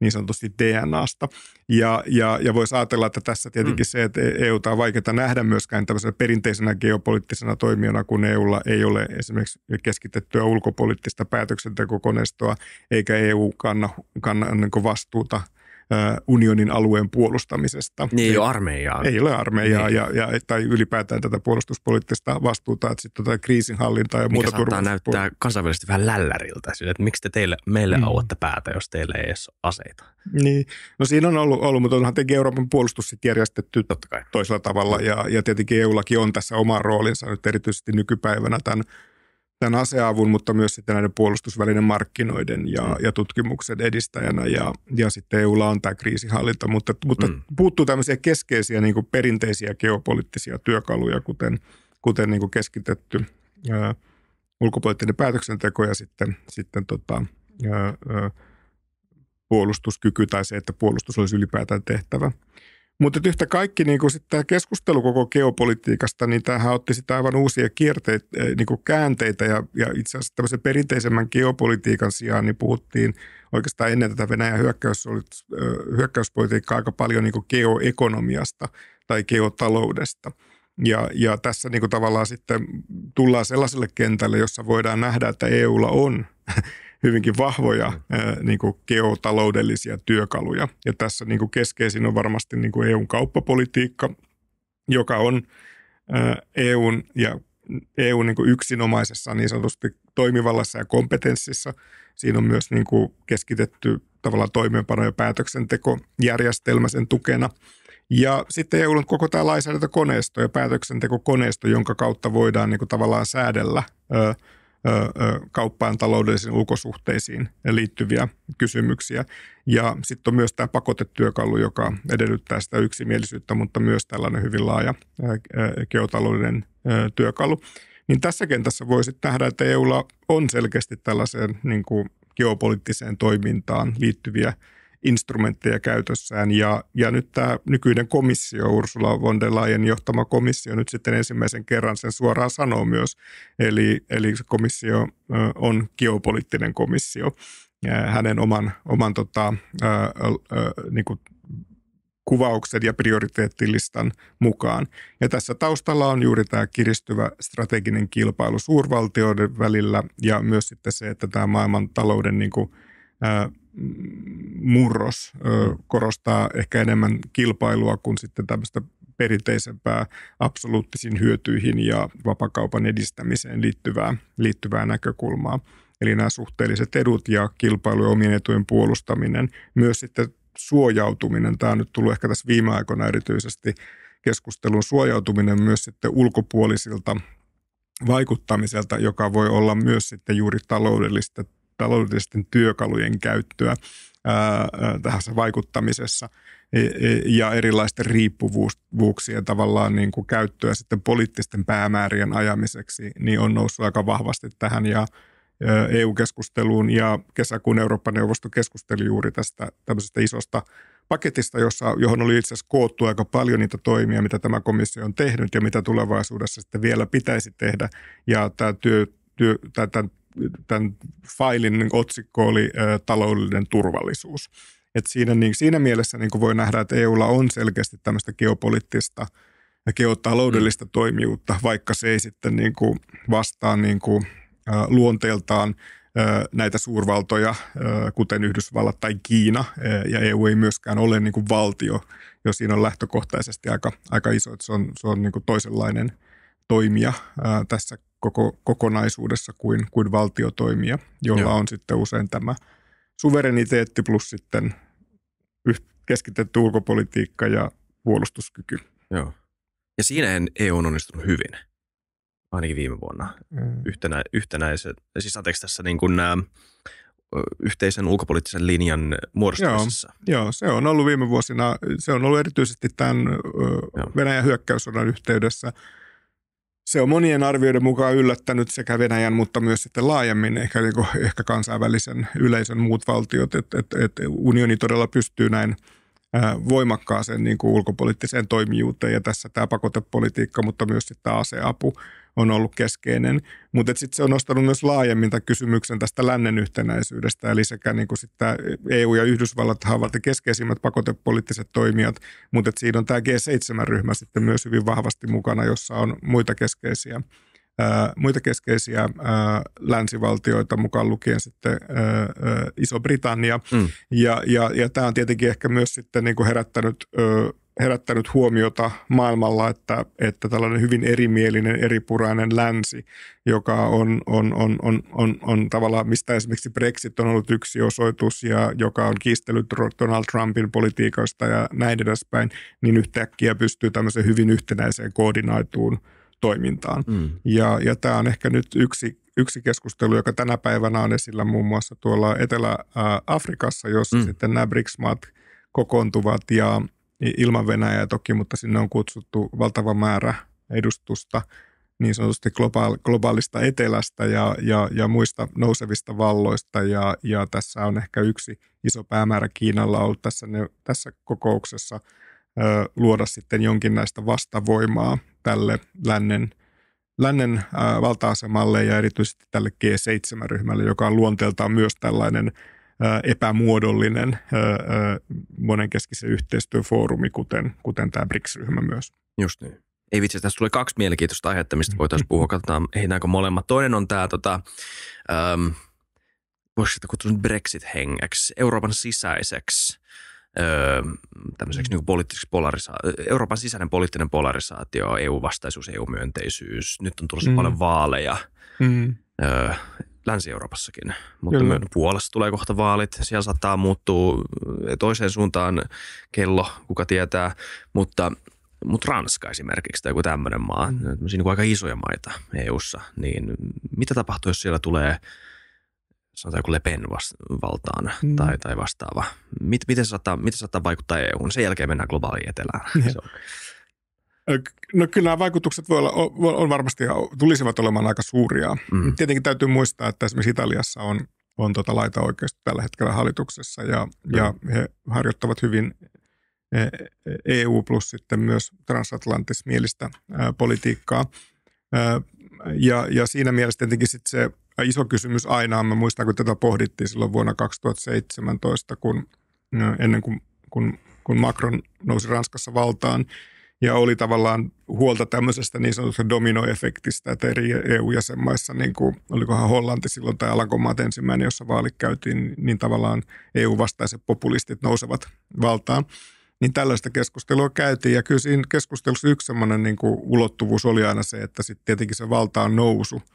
niin sanotusti DNAsta. Ja, ja, ja voisi ajatella, että tässä tietenkin mm. se, että EUta on vaikeaa nähdä myöskään tämmöisenä perinteisenä geopoliittisena toimijana, kun EUlla ei ole esimerkiksi keskitettyä ulkopoliittista päätöksentekokoneistoa, eikä EU kanna, kanna niin vastuuta – unionin alueen puolustamisesta. Niin ei, ole armeijaa. Ei ole armeijaa niin. ja, ja, tai ylipäätään tätä puolustuspoliittista vastuuta, että sitten tätä tota kriisinhallintaa ja Mikä muuta saattaa näyttää kansainvälisesti vähän lälläriltä, siis että miksi te teille, meille mm. auatte päätä, jos teillä ei edes ole aseita. Niin, no siinä on ollut, ollut mutta onhan tietenkin Euroopan puolustus sitten järjestetty Totta kai. toisella tavalla mm. ja, ja tietenkin EUllakin on tässä oma roolinsa nyt erityisesti nykypäivänä tämän tämän aseavun, mutta myös sitten näiden puolustusvälinen markkinoiden ja, mm. ja tutkimuksen edistäjänä ja, ja sitten EUlla on tämä kriisihallinta, mutta, mutta mm. puuttuu tämmöisiä keskeisiä niin perinteisiä geopoliittisia työkaluja, kuten, kuten niin keskitetty ää, ulkopoliittinen päätöksenteko ja sitten, sitten tota, ää, ää, puolustuskyky tai se, että puolustus olisi ylipäätään tehtävä. Mutta yhtä kaikki niin kuin tämä keskustelu koko geopolitiikasta, niin tämähän otti sitä aivan uusia kierteitä, eh, niin kuin käänteitä ja, ja itse asiassa tämmöisen perinteisemmän geopolitiikan sijaan niin puhuttiin oikeastaan ennen tätä Venäjän hyökkäys, eh, hyökkäyspolitiikkaa aika paljon niin kuin geoekonomiasta tai geotaloudesta. Ja, ja tässä niin kuin tavallaan sitten tullaan sellaiselle kentälle, jossa voidaan nähdä, että EUlla on hyvinkin vahvoja niin kuin geotaloudellisia työkaluja. Ja tässä niin kuin keskeisin on varmasti niin kuin EUn kauppapolitiikka, joka on EUn ja EUn niin kuin yksinomaisessa niin sanotusti toimivallassa ja kompetenssissa. Siinä on myös niin kuin keskitetty tavallaan toimeenpano- ja päätöksentekojärjestelmä sen tukena. Ja sitten EU on koko tämä lainsäädäntökoneisto ja päätöksentekokoneisto, jonka kautta voidaan niin kuin tavallaan säädellä ö, kauppaan, taloudellisiin ulkosuhteisiin liittyviä kysymyksiä. Ja sitten on myös tämä pakotetyökalu, joka edellyttää sitä yksimielisyyttä, mutta myös tällainen hyvin laaja geotaloudellinen työkalu. Niin tässä kentässä voisit nähdä, että EUlla on selkeästi tällaiseen niin kuin geopoliittiseen toimintaan liittyviä instrumentteja käytössään. Ja, ja nyt tämä nykyinen komissio, Ursula von der Leyen johtama komissio, nyt sitten ensimmäisen kerran sen suoraan sanoo myös. Eli, eli se komissio on geopoliittinen komissio. Hänen oman, oman tota, ää, ää, niin kuin kuvauksen ja prioriteettilistan mukaan. Ja tässä taustalla on juuri tämä kiristyvä strateginen kilpailu suurvaltioiden välillä ja myös sitten se, että tämä maailman talouden niin kuin, ää, murros ö, korostaa ehkä enemmän kilpailua kuin sitten tämmöistä perinteisempää absoluuttisiin hyötyihin ja vapakaupan edistämiseen liittyvää, liittyvää näkökulmaa. Eli nämä suhteelliset edut ja kilpailu ja omien etujen puolustaminen, myös sitten suojautuminen. Tämä on nyt tullut ehkä tässä viime aikoina erityisesti keskustelun suojautuminen myös sitten ulkopuolisilta vaikuttamiselta, joka voi olla myös sitten juuri taloudellista taloudellisten työkalujen käyttöä tähän vaikuttamisessa e, e, ja erilaisten riippuvuuksien tavallaan niin kuin käyttöä sitten poliittisten päämäärien ajamiseksi, niin on noussut aika vahvasti tähän ja EU-keskusteluun ja kesäkuun Eurooppa-neuvosto keskusteli juuri tästä tämmöisestä isosta paketista, jossa, johon oli itse asiassa koottu aika paljon niitä toimia, mitä tämä komissio on tehnyt ja mitä tulevaisuudessa sitten vielä pitäisi tehdä. Ja tämä työ, työ, tämän tämän failin otsikko oli taloudellinen turvallisuus. Et siinä, niin, siinä mielessä niin voi nähdä, että EUlla on selkeästi tämmöistä geopoliittista ja geotaloudellista mm. toimijuutta, vaikka se ei sitten niin kuin vastaa niin kuin, ä, luonteeltaan ä, näitä suurvaltoja, ä, kuten Yhdysvallat tai Kiina, ja EU ei myöskään ole niin kuin valtio, jos siinä on lähtökohtaisesti aika, aika iso, että se on, se on niin kuin toisenlainen toimija tässä koko, kokonaisuudessa kuin, kuin valtiotoimija, jolla Joo. on sitten usein tämä suvereniteetti plus sitten keskitetty ulkopolitiikka ja puolustuskyky. Joo. Ja siinä EU e on onnistunut hyvin, ainakin viime vuonna. Mm. Yhtenä, yhtenäiset, siis anteeksi tässä niin kuin nämä yhteisen ulkopoliittisen linjan muodostamisessa. Joo, joo, se on ollut viime vuosina, se on ollut erityisesti tämän joo. Venäjän hyökkäyssodan yhteydessä – se on monien arvioiden mukaan yllättänyt sekä Venäjän, mutta myös sitten laajemmin ehkä, niin kuin, ehkä kansainvälisen yleisön muut valtiot, että et, et unioni todella pystyy näin voimakkaaseen niin kuin ulkopoliittiseen toimijuuteen ja tässä tämä pakotepolitiikka, mutta myös sitten tämä aseapu on ollut keskeinen. Mutta sitten se on nostanut myös laajemmin kysymyksen tästä lännen yhtenäisyydestä. Eli sekä niin kuin sit EU ja Yhdysvallat ovat keskeisimmät pakotepoliittiset toimijat, mutta siinä on tämä G7-ryhmä sitten myös hyvin vahvasti mukana, jossa on muita keskeisiä muita keskeisiä ää, länsivaltioita, mukaan lukien sitten ää, Iso-Britannia. Mm. Ja, ja, ja tämä on tietenkin ehkä myös sitten niin kuin herättänyt ää, herättänyt huomiota maailmalla, että, että tällainen hyvin erimielinen, eripurainen länsi, joka on, on, on, on, on, on tavallaan, mistä esimerkiksi Brexit on ollut yksi osoitus ja joka on kiistellyt Donald Trumpin politiikasta ja näin edespäin, niin yhtäkkiä pystyy tämmöiseen hyvin yhtenäiseen koordinaituun toimintaan. Mm. Ja, ja tämä on ehkä nyt yksi, yksi keskustelu, joka tänä päivänä on esillä muun muassa tuolla Etelä-Afrikassa, jossa mm. sitten nämä BRICS-maat kokoontuvat ja ilman Venäjää toki, mutta sinne on kutsuttu valtava määrä edustusta niin sanotusti globaalista etelästä ja, ja, ja muista nousevista valloista. Ja, ja tässä on ehkä yksi iso päämäärä Kiinalla ollut tässä, ne, tässä kokouksessa ö, luoda sitten jonkinlaista vastavoimaa tälle lännen, lännen ö, valta-asemalle ja erityisesti tälle G7-ryhmälle, joka on luonteeltaan myös tällainen – epämuodollinen monenkeskisen yhteistyöfoorumi, kuten, kuten tämä BRICS-ryhmä myös. Just niin. Ei vitsi, tässä tulee kaksi mielenkiintoista aihetta, mistä voitaisiin puhua. Katsotaan, heitäänkö molemmat. Toinen on tämä, tota, ähm, voisi sitä kutsua Brexit-hengeksi, Euroopan sisäiseksi öö, tämmöiseksi niin poliittiseksi polarisa- Euroopan sisäinen poliittinen polarisaatio, EU-vastaisuus, EU-myönteisyys. Nyt on tulossa mm. paljon vaaleja. Mm. Öö, Länsi-Euroopassakin, mutta Kyllä. Puolassa tulee kohta vaalit. Siellä saattaa muuttua eh, toiseen suuntaan kello, kuka tietää, mutta mutta Ranska esimerkiksi tai joku tämmöinen maa, mm. niin aika isoja maita EU-ssa, niin mitä tapahtuu, jos siellä tulee sanotaan joku Le Pen valtaan mm. tai, tai vastaava? Mit, miten, se saattaa, miten se saattaa vaikuttaa EUn? Sen jälkeen mennään globaaliin etelään. Yeah. No kyllä nämä vaikutukset voi olla, on varmasti tulisivat olemaan aika suuria. Mm. Tietenkin täytyy muistaa, että esimerkiksi Italiassa on, on tota laita oikeasti tällä hetkellä hallituksessa ja, mm. ja he harjoittavat hyvin EU e, e plus sitten myös transatlanttismielistä politiikkaa. Ja, ja siinä mielessä tietenkin sitten se iso kysymys aina on, mä muistan kun tätä pohdittiin silloin vuonna 2017, kun, ennen kuin kun, kun Macron nousi Ranskassa valtaan – ja oli tavallaan huolta tämmöisestä niin sanotusta dominoefektistä, että eri EU-jäsenmaissa, niin kuin, olikohan Hollanti silloin tai Alankomaat ensimmäinen, jossa vaalit käytiin, niin tavallaan EU-vastaiset populistit nousevat valtaan. Niin tällaista keskustelua käytiin ja kyllä siinä keskustelussa yksi semmoinen niin kuin ulottuvuus oli aina se, että sitten tietenkin se valtaan nousu –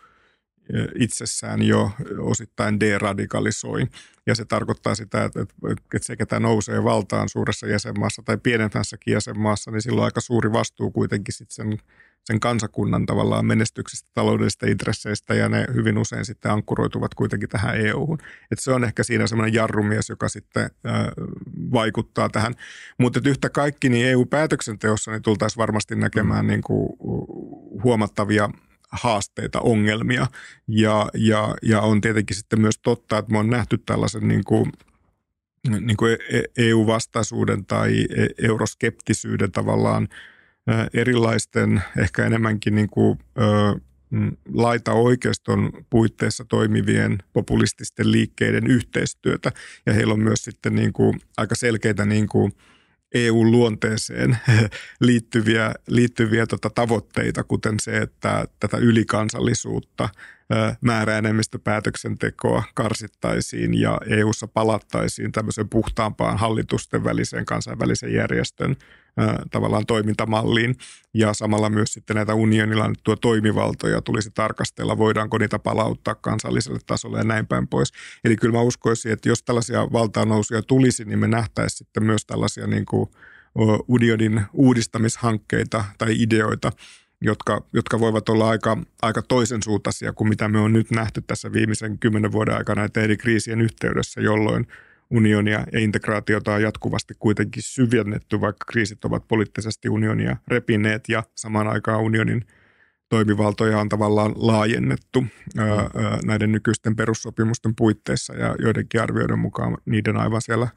itsessään jo osittain deradikalisoi. Ja se tarkoittaa sitä, että, että, että se, ketä nousee valtaan suuressa jäsenmaassa tai pienemmässäkin jäsenmaassa, niin sillä on aika suuri vastuu kuitenkin sit sen, sen kansakunnan tavallaan menestyksestä, taloudellisista intresseistä ja ne hyvin usein sitten ankkuroituvat kuitenkin tähän EU-hun. Et se on ehkä siinä semmoinen jarrumies, joka sitten ää, vaikuttaa tähän. Mutta yhtä kaikki niin EU-päätöksenteossa niin tultaisiin varmasti näkemään mm. niin kuin huomattavia – haasteita, ongelmia. Ja, ja, ja on tietenkin sitten myös totta, että me on nähty tällaisen niin kuin, niin kuin EU-vastaisuuden e tai e-, euroskeptisyyden tavallaan erilaisten, ehkä enemmänkin niin kuin, mm, laita oikeiston puitteissa toimivien populististen liikkeiden yhteistyötä. Ja heillä on myös sitten niin kuin aika selkeitä niin kuin, EU-luonteeseen liittyviä, liittyviä tota tavoitteita, kuten se, että tätä ylikansallisuutta, määräenemmistöpäätöksentekoa karsittaisiin ja EUssa palattaisiin tämmöiseen puhtaampaan hallitusten väliseen kansainvälisen järjestön tavallaan toimintamalliin ja samalla myös sitten näitä unionilla annettua toimivaltoja tulisi tarkastella, voidaanko niitä palauttaa kansalliselle tasolle ja näin päin pois. Eli kyllä mä uskoisin, että jos tällaisia valtaanousuja tulisi, niin me nähtäisiin sitten myös tällaisia niin kuin unionin uudistamishankkeita tai ideoita, jotka, jotka voivat olla aika, aika toisen suuntaisia kuin mitä me on nyt nähty tässä viimeisen kymmenen vuoden aikana näiden eri kriisien yhteydessä, jolloin – unionia ja integraatiota on jatkuvasti kuitenkin syvennetty, vaikka kriisit ovat poliittisesti unionia repineet ja samaan aikaan unionin toimivaltoja on tavallaan laajennettu ää, näiden nykyisten perussopimusten puitteissa ja joidenkin arvioiden mukaan niiden aivan siellä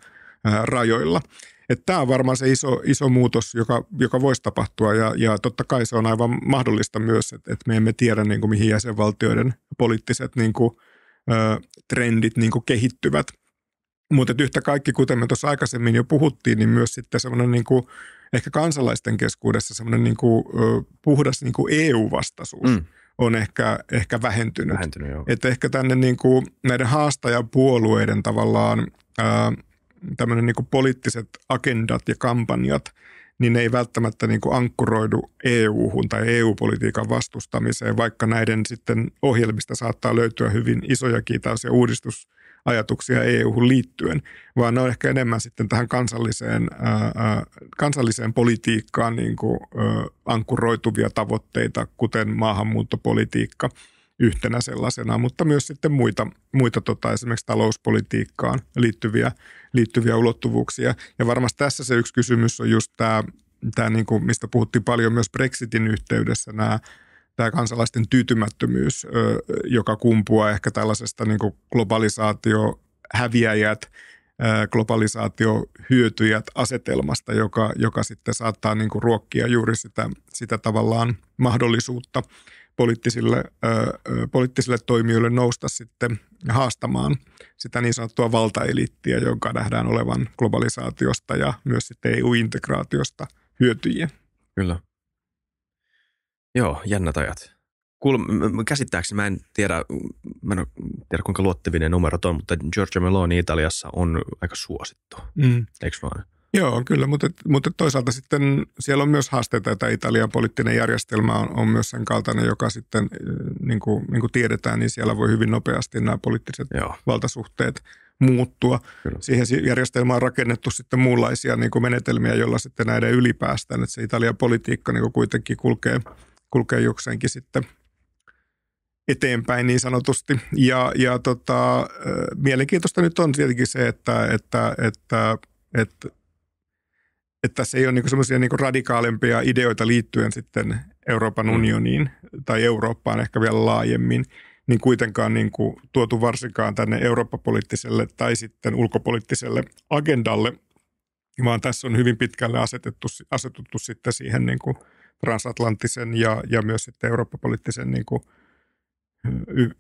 ää, rajoilla. Että tämä on varmaan se iso, iso muutos, joka, joka voisi tapahtua ja, ja totta kai se on aivan mahdollista myös, että, että me emme tiedä niin kuin, mihin jäsenvaltioiden poliittiset niin kuin, ää, trendit niin kuin, kehittyvät – mutta yhtä kaikki, kuten me tuossa aikaisemmin jo puhuttiin, niin myös sitten semmoinen niin kuin, ehkä kansalaisten keskuudessa semmoinen niin kuin, puhdas niin kuin EU-vastaisuus mm. on ehkä, ehkä vähentynyt. vähentynyt joo. Että ehkä tänne niin kuin, näiden haastajapuolueiden tavallaan ää, niin kuin poliittiset agendat ja kampanjat, niin ne ei välttämättä niin kuin ankkuroidu EU-hun tai EU-politiikan vastustamiseen, vaikka näiden sitten ohjelmista saattaa löytyä hyvin isojakin tällaisia uudistus- ajatuksia EU-hun liittyen, vaan ne on ehkä enemmän sitten tähän kansalliseen, ää, kansalliseen politiikkaan niin kuin, ää, ankkuroituvia tavoitteita, kuten maahanmuuttopolitiikka yhtenä sellaisena, mutta myös sitten muita, muita tota, esimerkiksi talouspolitiikkaan liittyviä, liittyviä ulottuvuuksia. Ja varmasti tässä se yksi kysymys on just tämä, tämä niin kuin, mistä puhuttiin paljon myös Brexitin yhteydessä, nämä tämä kansalaisten tyytymättömyys, joka kumpuaa ehkä tällaisesta niin globalisaatio häviäjät, hyötyjät asetelmasta, joka, joka sitten saattaa niin kuin ruokkia juuri sitä, sitä tavallaan mahdollisuutta poliittisille, poliittisille toimijoille nousta sitten haastamaan sitä niin sanottua valtaeliittiä, jonka nähdään olevan globalisaatiosta ja myös sitten EU-integraatiosta hyötyjiä. Kyllä. Joo, jännät ajat. Kuul, käsittääkseni, mä en tiedä, mä en tiedä kuinka luottavinen numero on, mutta Giorgio Meloni Italiassa on aika suosittu, mm. eikö vaan? Joo, kyllä, mutta, mutta toisaalta sitten siellä on myös haasteita, että Italian poliittinen järjestelmä on, on myös sen kaltainen, joka sitten, eh, niin kuin, niin kuin tiedetään, niin siellä voi hyvin nopeasti nämä poliittiset Joo. valtasuhteet muuttua. Kyllä. Siihen järjestelmään on rakennettu sitten muunlaisia niin kuin menetelmiä, joilla sitten näiden ylipäästään, että se Italian politiikka niin kuin kuitenkin kulkee – kulkee jokseenkin sitten eteenpäin niin sanotusti. Ja, ja tota, mielenkiintoista nyt on tietenkin se, että, että, että, että, että tässä ei ole niinku semmoisia niinku radikaalimpia ideoita liittyen sitten Euroopan mm. unioniin tai Eurooppaan ehkä vielä laajemmin, niin kuitenkaan niinku tuotu varsinkaan tänne eurooppapoliittiselle tai sitten ulkopoliittiselle agendalle, vaan tässä on hyvin pitkälle asetettu, asetettu sitten siihen niinku – transatlanttisen ja, ja myös sitten eurooppapoliittisen niin kuin,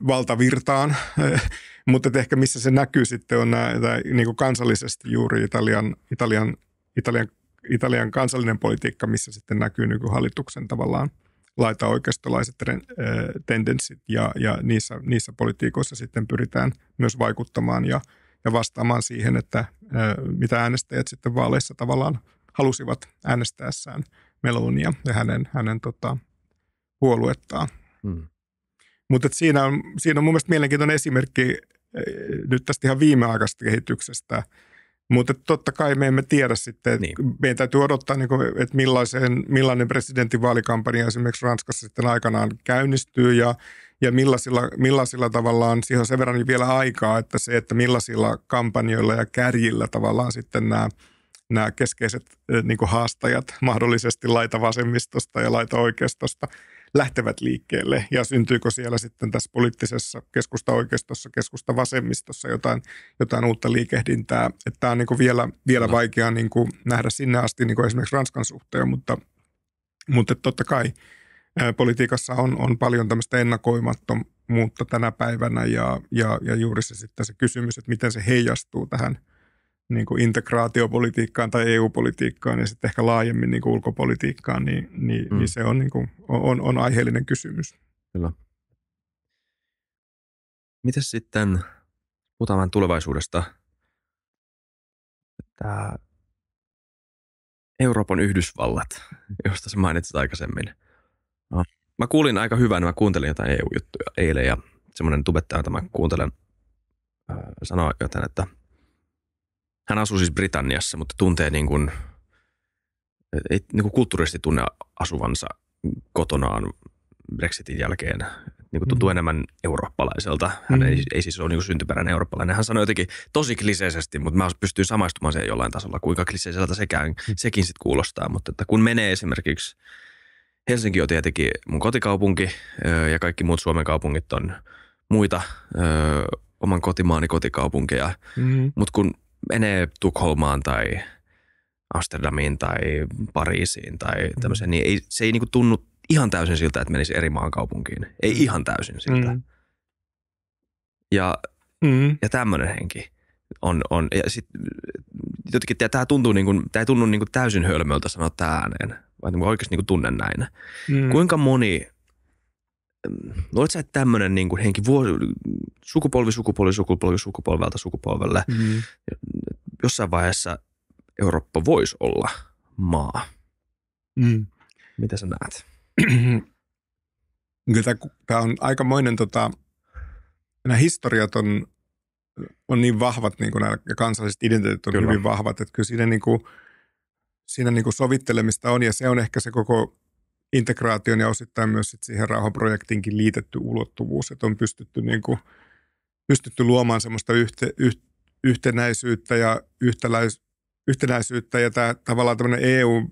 valtavirtaan, mutta ehkä missä se näkyy sitten on nämä, tämä, niin kuin kansallisesti juuri Italian, Italian, Italian, Italian kansallinen politiikka, missä sitten näkyy niin hallituksen tavallaan laita oikeistolaiset tendenssit ja, ja niissä, niissä politiikoissa sitten pyritään myös vaikuttamaan ja, ja vastaamaan siihen, että mitä äänestäjät sitten vaaleissa tavallaan halusivat äänestäessään – Melonia ja hänen, hänen tota, puoluettaan. Mm. Mutta siinä on, siinä on mun mielestä mielenkiintoinen esimerkki eh, nyt tästä ihan viimeaikaisesta kehityksestä. Mutta totta kai me emme tiedä sitten, että niin. meidän täytyy odottaa, niin kuin, että millaiseen, millainen presidentinvaalikampanja esimerkiksi Ranskassa sitten aikanaan käynnistyy ja, ja millaisilla, millaisilla tavallaan, siihen on sen verran vielä aikaa, että se, että millaisilla kampanjoilla ja kärjillä tavallaan sitten nämä – nämä keskeiset niin kuin haastajat mahdollisesti laita vasemmistosta ja laita oikeistosta lähtevät liikkeelle ja syntyykö siellä sitten tässä poliittisessa keskusta oikeistossa, keskusta vasemmistossa jotain, jotain uutta liikehdintää. Että tämä on niin kuin vielä, vielä vaikea niin kuin nähdä sinne asti niin kuin esimerkiksi Ranskan suhteen, mutta, mutta totta kai politiikassa on, on paljon tämmöistä ennakoimattomuutta tänä päivänä ja, ja, ja juuri se sitten se kysymys, että miten se heijastuu tähän – niin kuin integraatiopolitiikkaan tai EU-politiikkaan ja sitten ehkä laajemmin niin kuin ulkopolitiikkaan, niin, niin, mm. niin se on, niin kuin, on, on aiheellinen kysymys. Kyllä. Miten sitten, puhutaan vähän tulevaisuudesta, tämä Euroopan Yhdysvallat, josta sä mainitsit aikaisemmin. No. Mä kuulin aika hyvän, mä kuuntelin jotain EU-juttuja eilen ja semmoinen tubettaja, jota mä kuuntelen, äh, sanoi jotain, että – hän asuu siis Britanniassa, mutta tuntee niin kuin, ei niin kuin kulttuurisesti tunne asuvansa kotonaan Brexitin jälkeen. Niin kuin tuntuu mm. enemmän eurooppalaiselta. Hän mm. ei, ei siis ole niin syntyperäinen eurooppalainen. Hän sanoi jotenkin tosi kliseisesti, mutta mä pystyn samaistumaan siihen jollain tasolla, kuinka kliseiseltä sekään, mm. sekin sitten kuulostaa. Mutta että kun menee esimerkiksi, Helsinki on tietenkin mun kotikaupunki ja kaikki muut Suomen kaupungit on muita oman kotimaani kotikaupunkeja. Mm. Mm-hmm. Mutta kun menee Tukholmaan tai Amsterdamiin tai Pariisiin tai mm. tämmöiseen, niin ei, se ei niinku tunnu ihan täysin siltä, että menisi eri maan kaupunkiin. Ei mm. ihan täysin siltä. Mm. Ja, mm. ja tämmöinen henki on, on ja sit, jotenkin tämä tuntuu niin tää ei tunnu niin kuin täysin hölmöltä sanoa tämä ääneen, vaan oikeasti niin kuin tunnen näin. Mm. Kuinka moni luuletko sä, että tämmöinen niin kuin henki vuosi, sukupolvi, sukupolvi, sukupolvi, sukupolvelta sukupolvelle, mm jossain vaiheessa Eurooppa voisi olla maa? Mm. Mitä sä näet? Kyllä tämä on aikamoinen, tota, nämä historiat on, on niin vahvat, niin kuin nämä, kansalliset identiteetit on kyllä. hyvin vahvat, että kyllä siinä, niin kuin, siinä niin kuin sovittelemista on, ja se on ehkä se koko integraation ja osittain myös sit siihen rauhanprojektiinkin liitetty ulottuvuus, että on pystytty, niin kuin, pystytty luomaan semmoista yhte, yh, yhtenäisyyttä ja yhtäläis, yhtenäisyyttä ja tämä tavallaan tämmöinen EU,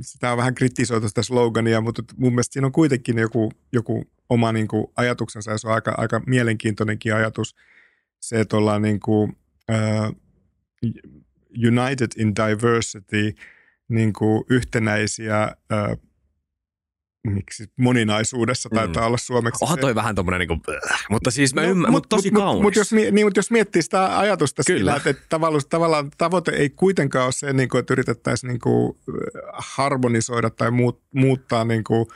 sitä on vähän kritisoitu sitä slogania, mutta mun mielestä siinä on kuitenkin joku, joku oma niin kuin, ajatuksensa ja se on aika, aika mielenkiintoinenkin ajatus, se, että ollaan niin kuin, uh, äh, united in diversity, niin kuin yhtenäisiä uh, miksi moninaisuudessa taitaa mm. olla suomeksi. Onhan toi se. vähän tommonen niinku, äh, mutta siis mä no, ymmärrän, mutta tosi mut, kaunis. Mutta jos, niin, mut jos miettii sitä ajatusta Kyllä. sillä, että tavallaan, tavallaan tavoite ei kuitenkaan ole se, niin kuin, että yritettäisiin niin kuin, äh, harmonisoida tai muut, muuttaa niin kuin,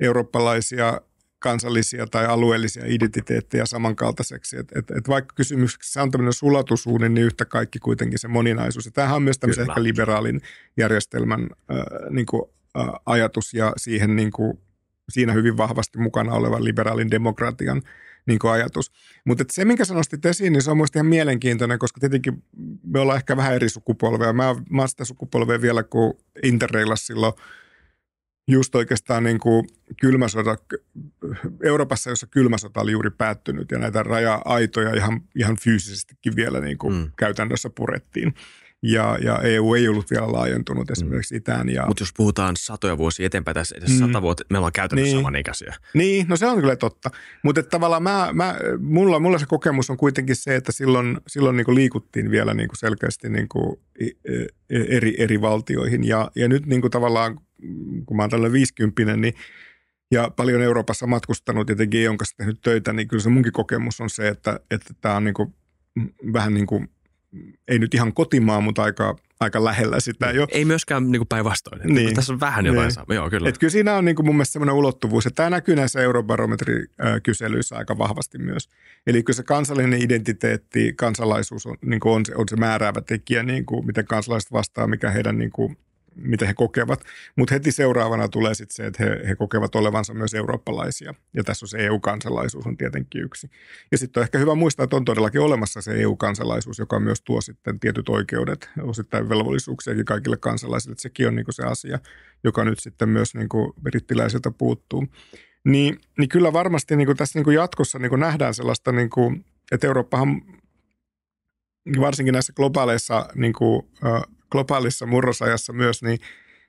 eurooppalaisia kansallisia tai alueellisia identiteettejä samankaltaiseksi. Et, et, et vaikka kysymyksessä on tämmöinen sulatusuuni, niin yhtä kaikki kuitenkin se moninaisuus. Ja tämähän on myös tämmöisen Kyllä. ehkä liberaalin järjestelmän äh, niin kuin ajatus ja siihen niin kuin, siinä hyvin vahvasti mukana olevan liberaalin demokratian niin kuin ajatus. Mutta se, minkä sä nostit esiin, niin se on mielestäni ihan mielenkiintoinen, koska tietenkin me ollaan ehkä vähän eri sukupolvea. Mä, mä oon sitä sukupolvea vielä, kun Interreilas silloin just oikeastaan niin kuin kylmä sota, Euroopassa, jossa kylmä sota oli juuri päättynyt ja näitä raja-aitoja ihan, ihan fyysisestikin vielä niin kuin mm. käytännössä purettiin ja, ja EU ei ollut vielä laajentunut mm. esimerkiksi mm. itään. Ja... Mutta jos puhutaan satoja vuosia eteenpäin tässä edes mm. sata vuotta, me ollaan käytännössä niin. samanikäisiä. Niin, no se on kyllä totta. Mutta tavallaan mä, mä, mulla, mulla se kokemus on kuitenkin se, että silloin, silloin niin liikuttiin vielä niin selkeästi niin eri, eri valtioihin. Ja, ja nyt niin tavallaan, kun mä oon tällä 50, niin ja paljon Euroopassa matkustanut ja tekee EUn kanssa tehnyt töitä, niin kyllä se munkin kokemus on se, että, että tämä on niin kuin, vähän niin kuin – ei nyt ihan kotimaa, mutta aika, aika lähellä sitä jo. Ei myöskään niin päinvastoin. Niin. Tässä on vähän jotain niin. Joo, kyllä. Et kyllä siinä on niin kuin mun mielestä sellainen ulottuvuus, ja tämä näkyy näissä eurobarometrikyselyissä aika vahvasti myös. Eli kyllä se kansallinen identiteetti, kansalaisuus on, niin kuin on, se, on se määräävä tekijä, niin kuin miten kansalaiset vastaa, mikä heidän niin kuin mitä he kokevat. Mutta heti seuraavana tulee sitten se, että he, he kokevat olevansa myös eurooppalaisia. Ja tässä on se EU-kansalaisuus on tietenkin yksi. Ja sitten on ehkä hyvä muistaa, että on todellakin olemassa se EU-kansalaisuus, joka myös tuo sitten tietyt oikeudet, osittain velvollisuuksiakin kaikille kansalaisille. Että sekin on niinku se asia, joka nyt sitten myös niinku brittiläisiltä puuttuu. Niin, niin kyllä varmasti niinku tässä niinku jatkossa niinku nähdään sellaista, niinku, että Eurooppahan varsinkin näissä globaaleissa niin kuin, globaalissa murrosajassa myös, niin,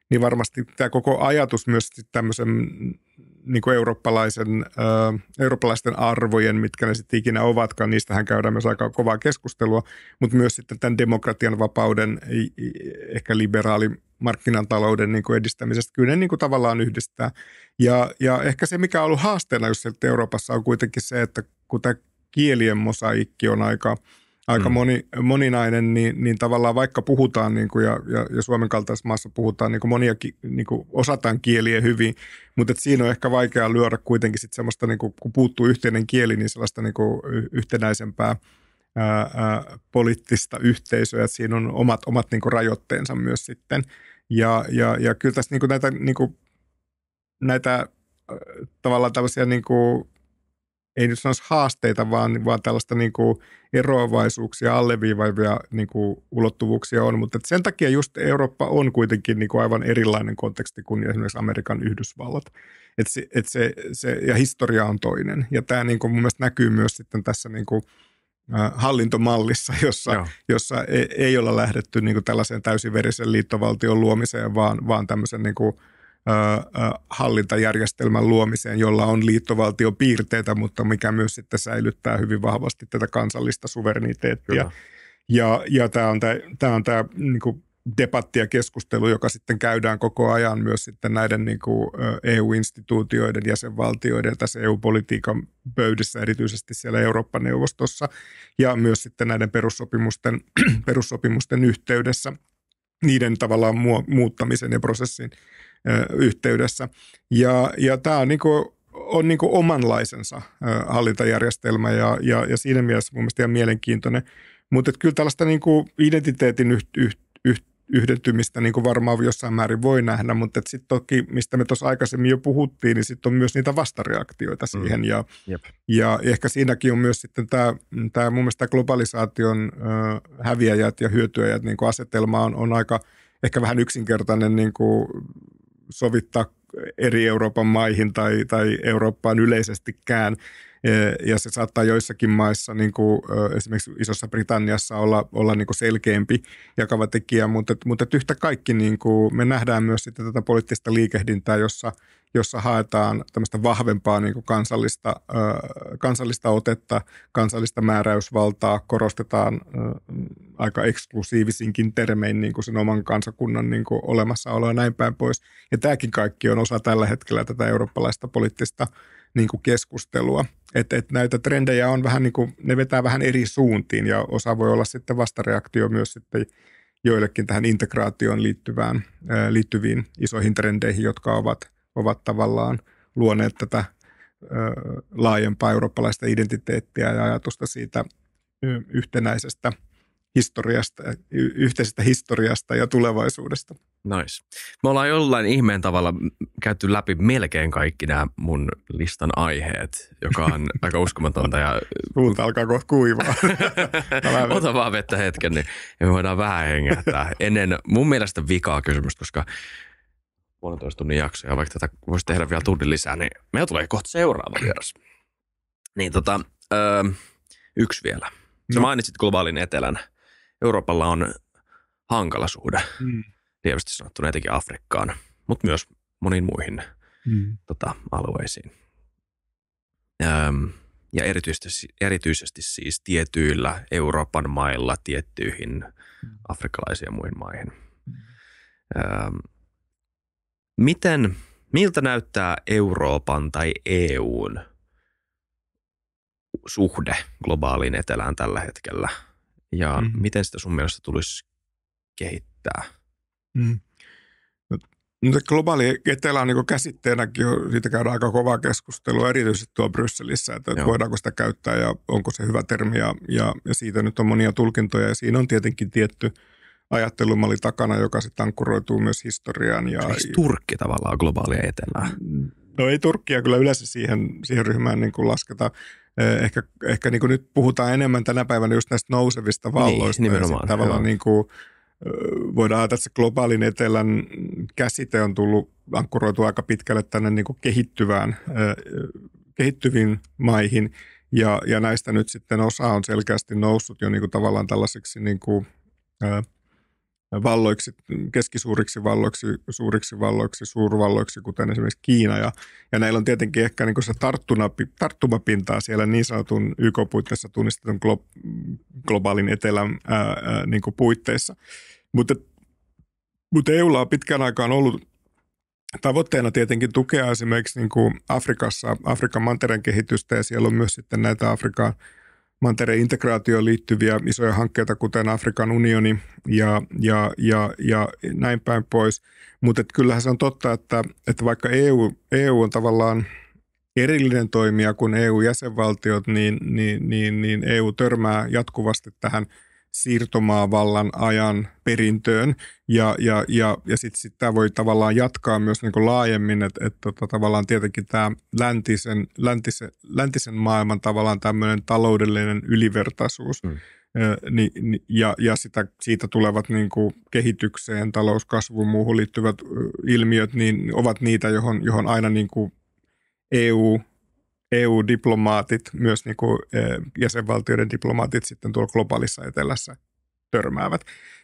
niin varmasti tämä koko ajatus myös tämmöisen niin kuin eurooppalaisen, ö, eurooppalaisten arvojen, mitkä ne sitten ikinä ovatkaan, niistähän käydään myös aika kovaa keskustelua, mutta myös sitten tämän demokratian, vapauden, ehkä liberaali markkinatalouden niin kuin edistämisestä, kyllä ne niin kuin tavallaan yhdistää. Ja, ja ehkä se, mikä on ollut haasteena just Euroopassa, on kuitenkin se, että kun tämä kielien mosaikki on aika – aika mm. moni, moninainen, niin, niin tavallaan vaikka puhutaan niin kuin ja, ja, ja Suomen kaltaisessa maassa puhutaan niin kuin monia, niin kuin osataan kieliä hyvin, mutta et siinä on ehkä vaikeaa lyödä kuitenkin sit sellaista, niin kuin, kun puuttuu yhteinen kieli, niin sellaista niin kuin yhtenäisempää ää, ää, poliittista yhteisöä, että siinä on omat, omat niin kuin rajoitteensa myös sitten. Ja, ja, ja kyllä tässä niin kuin näitä, niin kuin, näitä tavallaan tällaisia niin kuin, ei nyt sanoisi haasteita, vaan, vaan tällaista niin kuin eroavaisuuksia, alleviivaivia niin kuin ulottuvuuksia on, mutta sen takia just Eurooppa on kuitenkin niin kuin aivan erilainen konteksti kuin esimerkiksi Amerikan Yhdysvallat. Et se, et se, se, ja historia on toinen. Ja tämä niin kuin mun mielestä näkyy myös sitten tässä niin kuin, hallintomallissa, jossa, jossa ei, ei olla lähdetty niin kuin tällaiseen täysiverisen liittovaltion luomiseen, vaan, vaan tämmöisen niin kuin – hallintajärjestelmän luomiseen, jolla on piirteitä, mutta mikä myös sitten säilyttää hyvin vahvasti tätä kansallista suvereniteettia. Ja, ja tämä on tämä, tämä, on tämä niin kuin debatti ja keskustelu, joka sitten käydään koko ajan myös sitten näiden niin kuin EU-instituutioiden, jäsenvaltioiden ja tässä EU-politiikan pöydissä, erityisesti siellä Eurooppa-neuvostossa ja myös sitten näiden perussopimusten, perussopimusten yhteydessä niiden tavallaan muuttamisen ja prosessin yhteydessä. Ja, ja tämä on, niin kuin, on niin kuin omanlaisensa hallintajärjestelmä ja, ja, ja siinä mielessä mun mielestä ihan mielenkiintoinen. Mutta kyllä tällaista niin kuin identiteetin yh, yh, yh, yhdentymistä niin kuin varmaan jossain määrin voi nähdä, mutta sitten toki, mistä me tuossa aikaisemmin jo puhuttiin, niin sitten on myös niitä vastareaktioita mm. siihen. Mm. Ja, ja ehkä siinäkin on myös sitten tämä, tämä mun mielestä globalisaation äh, häviäjät ja hyötyäjät niin kuin asetelma on, on aika ehkä vähän yksinkertainen niin kuin sovittaa eri Euroopan maihin tai, tai Eurooppaan yleisestikään. E, ja se saattaa joissakin maissa, niin kuin esimerkiksi Isossa Britanniassa, olla, olla niin kuin selkeämpi jakava tekijä, mutta, mutta yhtä kaikki niin kuin me nähdään myös sitten tätä poliittista liikehdintää, jossa jossa haetaan tämmöistä vahvempaa niin kuin kansallista, kansallista otetta, kansallista määräysvaltaa, korostetaan aika eksklusiivisinkin termein niin kuin sen oman kansakunnan niin kuin olemassaoloa ja näin päin pois. Ja tämäkin kaikki on osa tällä hetkellä tätä eurooppalaista poliittista niin kuin keskustelua. Et, et näitä trendejä on vähän niin kuin, ne vetää vähän eri suuntiin ja osa voi olla sitten vastareaktio myös sitten joillekin tähän integraatioon liittyvään, liittyviin isoihin trendeihin, jotka ovat ovat tavallaan luoneet tätä laajempaa eurooppalaista identiteettiä ja ajatusta siitä yhtenäisestä historiasta, yhteisestä historiasta ja tulevaisuudesta. Nice. Me ollaan jollain ihmeen tavalla käyty läpi melkein kaikki nämä mun listan aiheet, joka on aika uskomatonta. Ja... Suulta alkaa kohta kuivaa. Ota vaan vettä hetken, niin me voidaan vähän hengähtää. Ennen mun mielestä vikaa kysymys, koska puolentoista tunnin jakso, ja vaikka tätä voisi tehdä vielä tunnin lisää, niin meillä tulee kohta seuraava vieras. Niin tota, öö, yksi vielä. Sä no. mainitsit globaalin etelän. Euroopalla on hankala suhde, mm. lievästi sanottuna etenkin Afrikkaan, mutta myös moniin muihin mm. tota, alueisiin. Öö, ja erityisesti, erityisesti siis tietyillä Euroopan mailla tiettyihin mm. afrikkalaisiin ja muihin maihin. Mm. Öö, Miten, miltä näyttää Euroopan tai EUn suhde globaaliin etelään tällä hetkellä? Ja mm. miten sitä sun mielestä tulisi kehittää? Mm. No, no globaali etelä on niin käsitteenäkin, siitä käydään aika kovaa keskustelua, erityisesti tuo Brysselissä, että Joo. voidaanko sitä käyttää ja onko se hyvä termi ja, ja, ja siitä nyt on monia tulkintoja ja siinä on tietenkin tietty – ajattelumalli takana, joka sitten ankkuroituu myös historiaan. Ja, Eikö Turkki tavallaan globaalia etelää? No ei Turkkia kyllä yleensä siihen, siihen ryhmään niin kuin lasketa. Eh, ehkä, ehkä niin kuin nyt puhutaan enemmän tänä päivänä just näistä nousevista niin, valloista. Niin, nimenomaan. tavallaan niin kuin, voidaan ajatella, että se globaalin etelän käsite on tullut ankkuroitu aika pitkälle tänne niin kuin kehittyvään, kehittyviin maihin. Ja, ja näistä nyt sitten osa on selkeästi noussut jo niin kuin tavallaan tällaiseksi niin kuin, valloiksi, keskisuuriksi valloiksi, suuriksi valloiksi, suurvalloiksi, kuten esimerkiksi Kiina. Ja, ja näillä on tietenkin ehkä niin se tarttumapintaa siellä niin sanotun YK-puitteissa tunnistetun glo, globaalin etelän ää, ää, niin puitteissa. Mutta, mutta EUlla on pitkän aikaan ollut tavoitteena tietenkin tukea esimerkiksi niin kuin Afrikassa, Afrikan mantereen kehitystä ja siellä on myös sitten näitä Afrikan – mantereen integraatioon liittyviä isoja hankkeita, kuten Afrikan unioni ja, ja, ja, ja näin päin pois. Mutta kyllähän se on totta, että, että vaikka EU, EU on tavallaan erillinen toimija kuin EU-jäsenvaltiot, niin, niin, niin, niin EU törmää jatkuvasti tähän – siirtomaavallan ajan perintöön. Ja, ja, ja, ja sitten sitä voi tavallaan jatkaa myös niinku laajemmin, että, että tota, tavallaan tietenkin tämä läntisen, läntisen, läntisen maailman tavallaan tämmöinen taloudellinen ylivertaisuus mm. Ni, ni, ja, ja sitä, siitä tulevat niinku kehitykseen, talouskasvuun, muuhun liittyvät ilmiöt, niin ovat niitä, johon, johon aina niinku EU EU-diplomaatit, myös niin kuin e, jäsenvaltioiden diplomaatit sitten tuolla globaalissa etelässä törmäävät.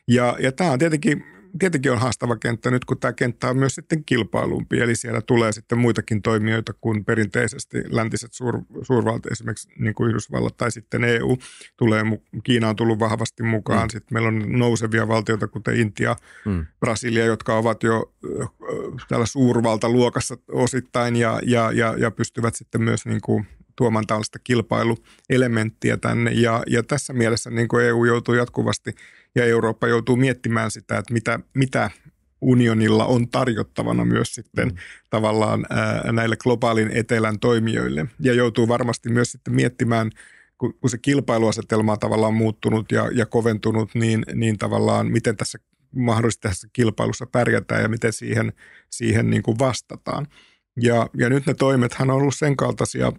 Ja, ja tämä on tietenkin tietenkin on haastava kenttä nyt, kun tämä kenttä on myös sitten kilpailumpi, eli siellä tulee sitten muitakin toimijoita kuin perinteisesti läntiset suur, suurvalta, esimerkiksi niin kuin Yhdysvallat tai sitten EU. Tulee, Kiina on tullut vahvasti mukaan, mm. sitten meillä on nousevia valtioita, kuten Intia, mm. Brasilia, jotka ovat jo äh, täällä suurvaltaluokassa osittain ja, ja, ja, ja pystyvät sitten myös niin kuin tuomaan tällaista kilpailuelementtiä tänne. Ja, ja tässä mielessä niin kuin EU joutuu jatkuvasti – ja Eurooppa joutuu miettimään sitä, että mitä, mitä unionilla on tarjottavana myös sitten mm. tavallaan näille globaalin etelän toimijoille. Ja joutuu varmasti myös sitten miettimään, kun se kilpailuasetelma on tavallaan muuttunut ja, ja koventunut, niin, niin tavallaan miten tässä mahdollisesti tässä kilpailussa pärjätään ja miten siihen, siihen niin kuin vastataan. Ja, ja nyt ne toimethan on ollut sen kaltaisia,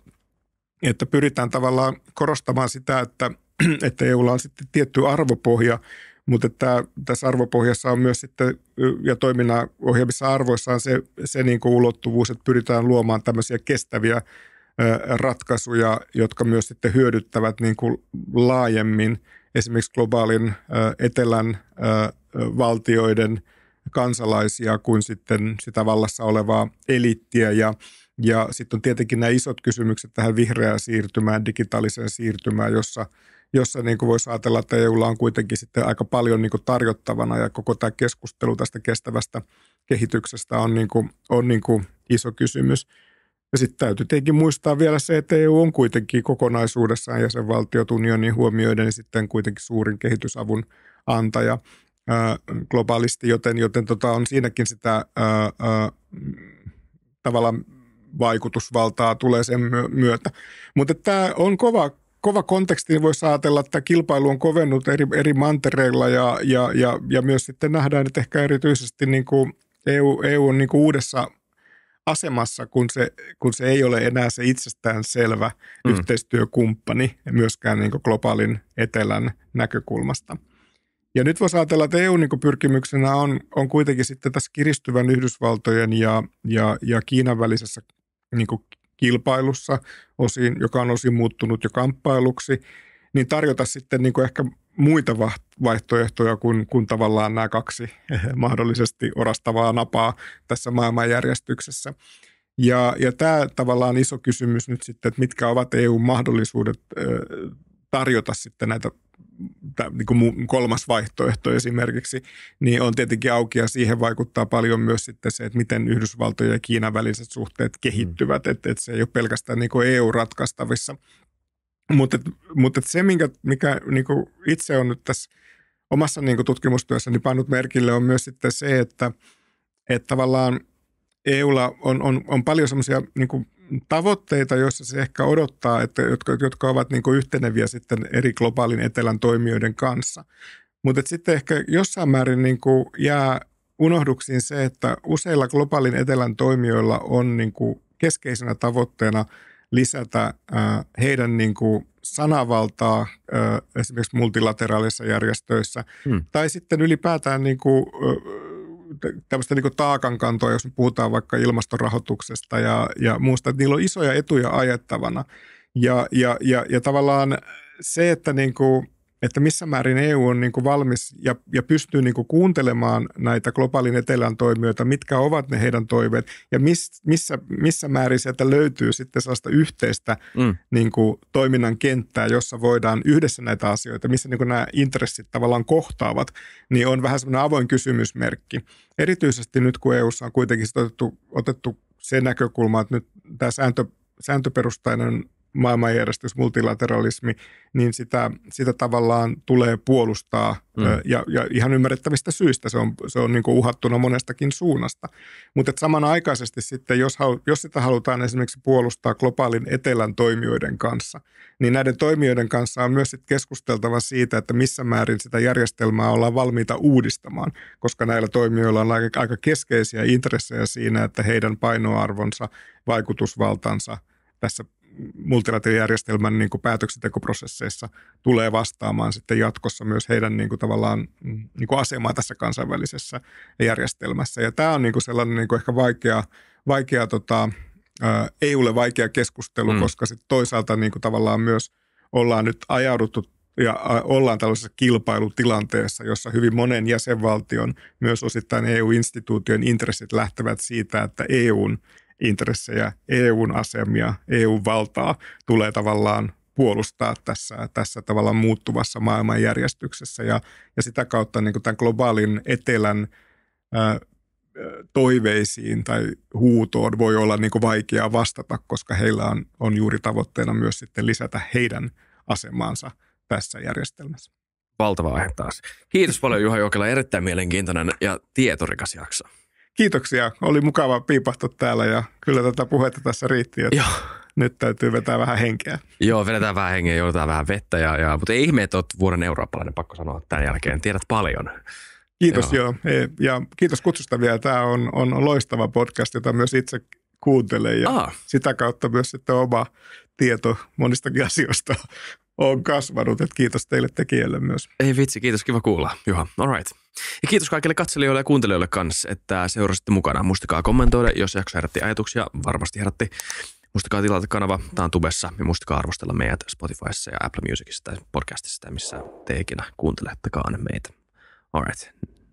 että pyritään tavallaan korostamaan sitä, että että EUlla on sitten tietty arvopohja, mutta että tässä arvopohjassa on myös sitten ja toiminnan ohjaamissa arvoissa on se, se niin kuin ulottuvuus, että pyritään luomaan tämmöisiä kestäviä ratkaisuja, jotka myös sitten hyödyttävät niin kuin laajemmin esimerkiksi globaalin etelän valtioiden kansalaisia kuin sitten sitä vallassa olevaa eliittiä ja ja sitten on tietenkin nämä isot kysymykset tähän vihreään siirtymään, digitaaliseen siirtymään, jossa jossa niin kuin voisi ajatella, että EUlla on kuitenkin sitten aika paljon niin kuin tarjottavana ja koko tämä keskustelu tästä kestävästä kehityksestä on, niin kuin, on niin kuin iso kysymys. Ja sitten täytyy tietenkin muistaa vielä se, että EU on kuitenkin kokonaisuudessaan jäsenvaltiot unionin huomioiden niin sitten kuitenkin suurin kehitysavun antaja ää, globaalisti, joten, joten tota on siinäkin sitä ää, ää, tavallaan vaikutusvaltaa tulee sen myötä. Mutta tämä on kova kova konteksti, niin voisi ajatella, että kilpailu on kovennut eri, eri mantereilla ja, ja, ja, ja myös sitten nähdään, että ehkä erityisesti niin kuin EU, EU on niin kuin uudessa asemassa, kun se, kun se ei ole enää se itsestään selvä mm. yhteistyökumppani myöskään niin kuin globaalin etelän näkökulmasta. Ja nyt voisi ajatella, että EU niin pyrkimyksenä on, on kuitenkin sitten tässä kiristyvän Yhdysvaltojen ja, ja, ja Kiinan välisessä niin kuin kilpailussa osin, joka on osin muuttunut jo kamppailuksi, niin tarjota sitten niin kuin ehkä muita vaihtoehtoja kuin, kuin tavallaan nämä kaksi mahdollisesti orastavaa napaa tässä maailmanjärjestyksessä. Ja, ja tämä tavallaan iso kysymys nyt sitten, että mitkä ovat EU mahdollisuudet tarjota sitten näitä niin kuin kolmas vaihtoehto esimerkiksi, niin on tietenkin auki ja siihen vaikuttaa paljon myös sitten se, että miten Yhdysvaltojen ja Kiinan väliset suhteet kehittyvät, mm. että et se ei ole pelkästään niin kuin EU-ratkaistavissa. Mutta mut se, minkä, mikä niin kuin itse on nyt tässä omassa niin kuin tutkimustyössäni pannut merkille, on myös sitten se, että, että tavallaan EUlla on, on, on paljon semmoisia niin tavoitteita, joissa se ehkä odottaa, että, jotka, jotka ovat niin kuin yhteneviä sitten eri globaalin etelän toimijoiden kanssa. Mutta sitten ehkä jossain määrin niin kuin jää unohduksiin se, että useilla globaalin etelän toimijoilla on niin kuin keskeisenä tavoitteena lisätä heidän niin kuin sanavaltaa ää, esimerkiksi multilateraalisissa järjestöissä hmm. tai sitten ylipäätään niin kuin, tämmöistä niin taakankantoa, jos puhutaan vaikka ilmastorahoituksesta ja, ja muusta, että niillä on isoja etuja ajettavana. Ja, ja, ja, ja tavallaan se, että niin kuin, että missä määrin EU on niin kuin valmis ja, ja pystyy niin kuin kuuntelemaan näitä globaalin etelän toimijoita, mitkä ovat ne heidän toiveet ja miss, missä, missä määrin sieltä löytyy sitten sellaista yhteistä mm. niin kuin toiminnan kenttää, jossa voidaan yhdessä näitä asioita, missä niin kuin nämä intressit tavallaan kohtaavat, niin on vähän semmoinen avoin kysymysmerkki. Erityisesti nyt kun EUssa on kuitenkin otettu, otettu se näkökulma, että nyt tämä sääntö, sääntöperustainen maailmanjärjestys, multilateralismi, niin sitä, sitä tavallaan tulee puolustaa mm. ja, ja ihan ymmärrettävistä syistä se on, se on niin uhattuna monestakin suunnasta. Mutta samanaikaisesti sitten, jos, jos sitä halutaan esimerkiksi puolustaa globaalin etelän toimijoiden kanssa, niin näiden toimijoiden kanssa on myös sit keskusteltava siitä, että missä määrin sitä järjestelmää ollaan valmiita uudistamaan, koska näillä toimijoilla on aika, aika keskeisiä intressejä siinä, että heidän painoarvonsa, vaikutusvaltansa – tässä multilateraalijärjestelmän niin kuin päätöksentekoprosesseissa tulee vastaamaan sitten jatkossa myös heidän niin kuin tavallaan mm, niin kuin asemaa tässä kansainvälisessä järjestelmässä. Ja tämä on niin kuin sellainen niin kuin ehkä vaikea, vaikea tota, EUlle ole vaikea keskustelu, mm. koska sit toisaalta niin kuin tavallaan myös ollaan nyt ajauduttu ja ollaan tällaisessa kilpailutilanteessa, jossa hyvin monen jäsenvaltion, myös osittain eu instituutioiden intressit lähtevät siitä, että EUn intressejä, EUn asemia, EUn valtaa tulee tavallaan puolustaa tässä, tässä tavallaan muuttuvassa maailmanjärjestyksessä ja, ja sitä kautta niin kuin tämän globaalin etelän ää, toiveisiin tai huutoon voi olla niin kuin vaikeaa vastata, koska heillä on, on juuri tavoitteena myös sitten lisätä heidän asemaansa tässä järjestelmässä. Valtava aihe taas. Kiitos paljon Juha Jokela, erittäin mielenkiintoinen ja tietorikas jakso kiitoksia. Oli mukava piipahtaa täällä ja kyllä tätä puhetta tässä riitti. Että... Joo nyt täytyy vetää vähän henkeä. Joo, vedetään vähän henkeä, joudutaan vähän vettä, ja, ja, mutta ei ihme, että olet vuoden eurooppalainen, pakko sanoa tämän jälkeen. Tiedät paljon. Kiitos joo, joo. ja kiitos kutsusta vielä. Tämä on, on loistava podcast, jota myös itse kuuntelen ja Aa. sitä kautta myös sitten oma tieto monistakin asioista on kasvanut. Et kiitos teille tekijöille myös. Ei vitsi, kiitos, kiva kuulla Juha. All right. Ja kiitos kaikille katselijoille ja kuuntelijoille kanssa, että seurasitte mukana. Muistakaa kommentoida, jos jakso herätti ajatuksia, varmasti herätti. Muistakaa tilata kanava, tämä on tubessa, ja muistakaa arvostella meidät Spotifyssa ja Apple Musicissa tai podcastissa tai missä te ikinä kuuntelettekaan meitä. Alright,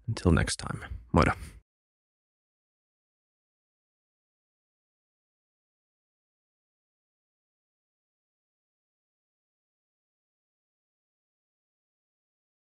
until next time. Moida.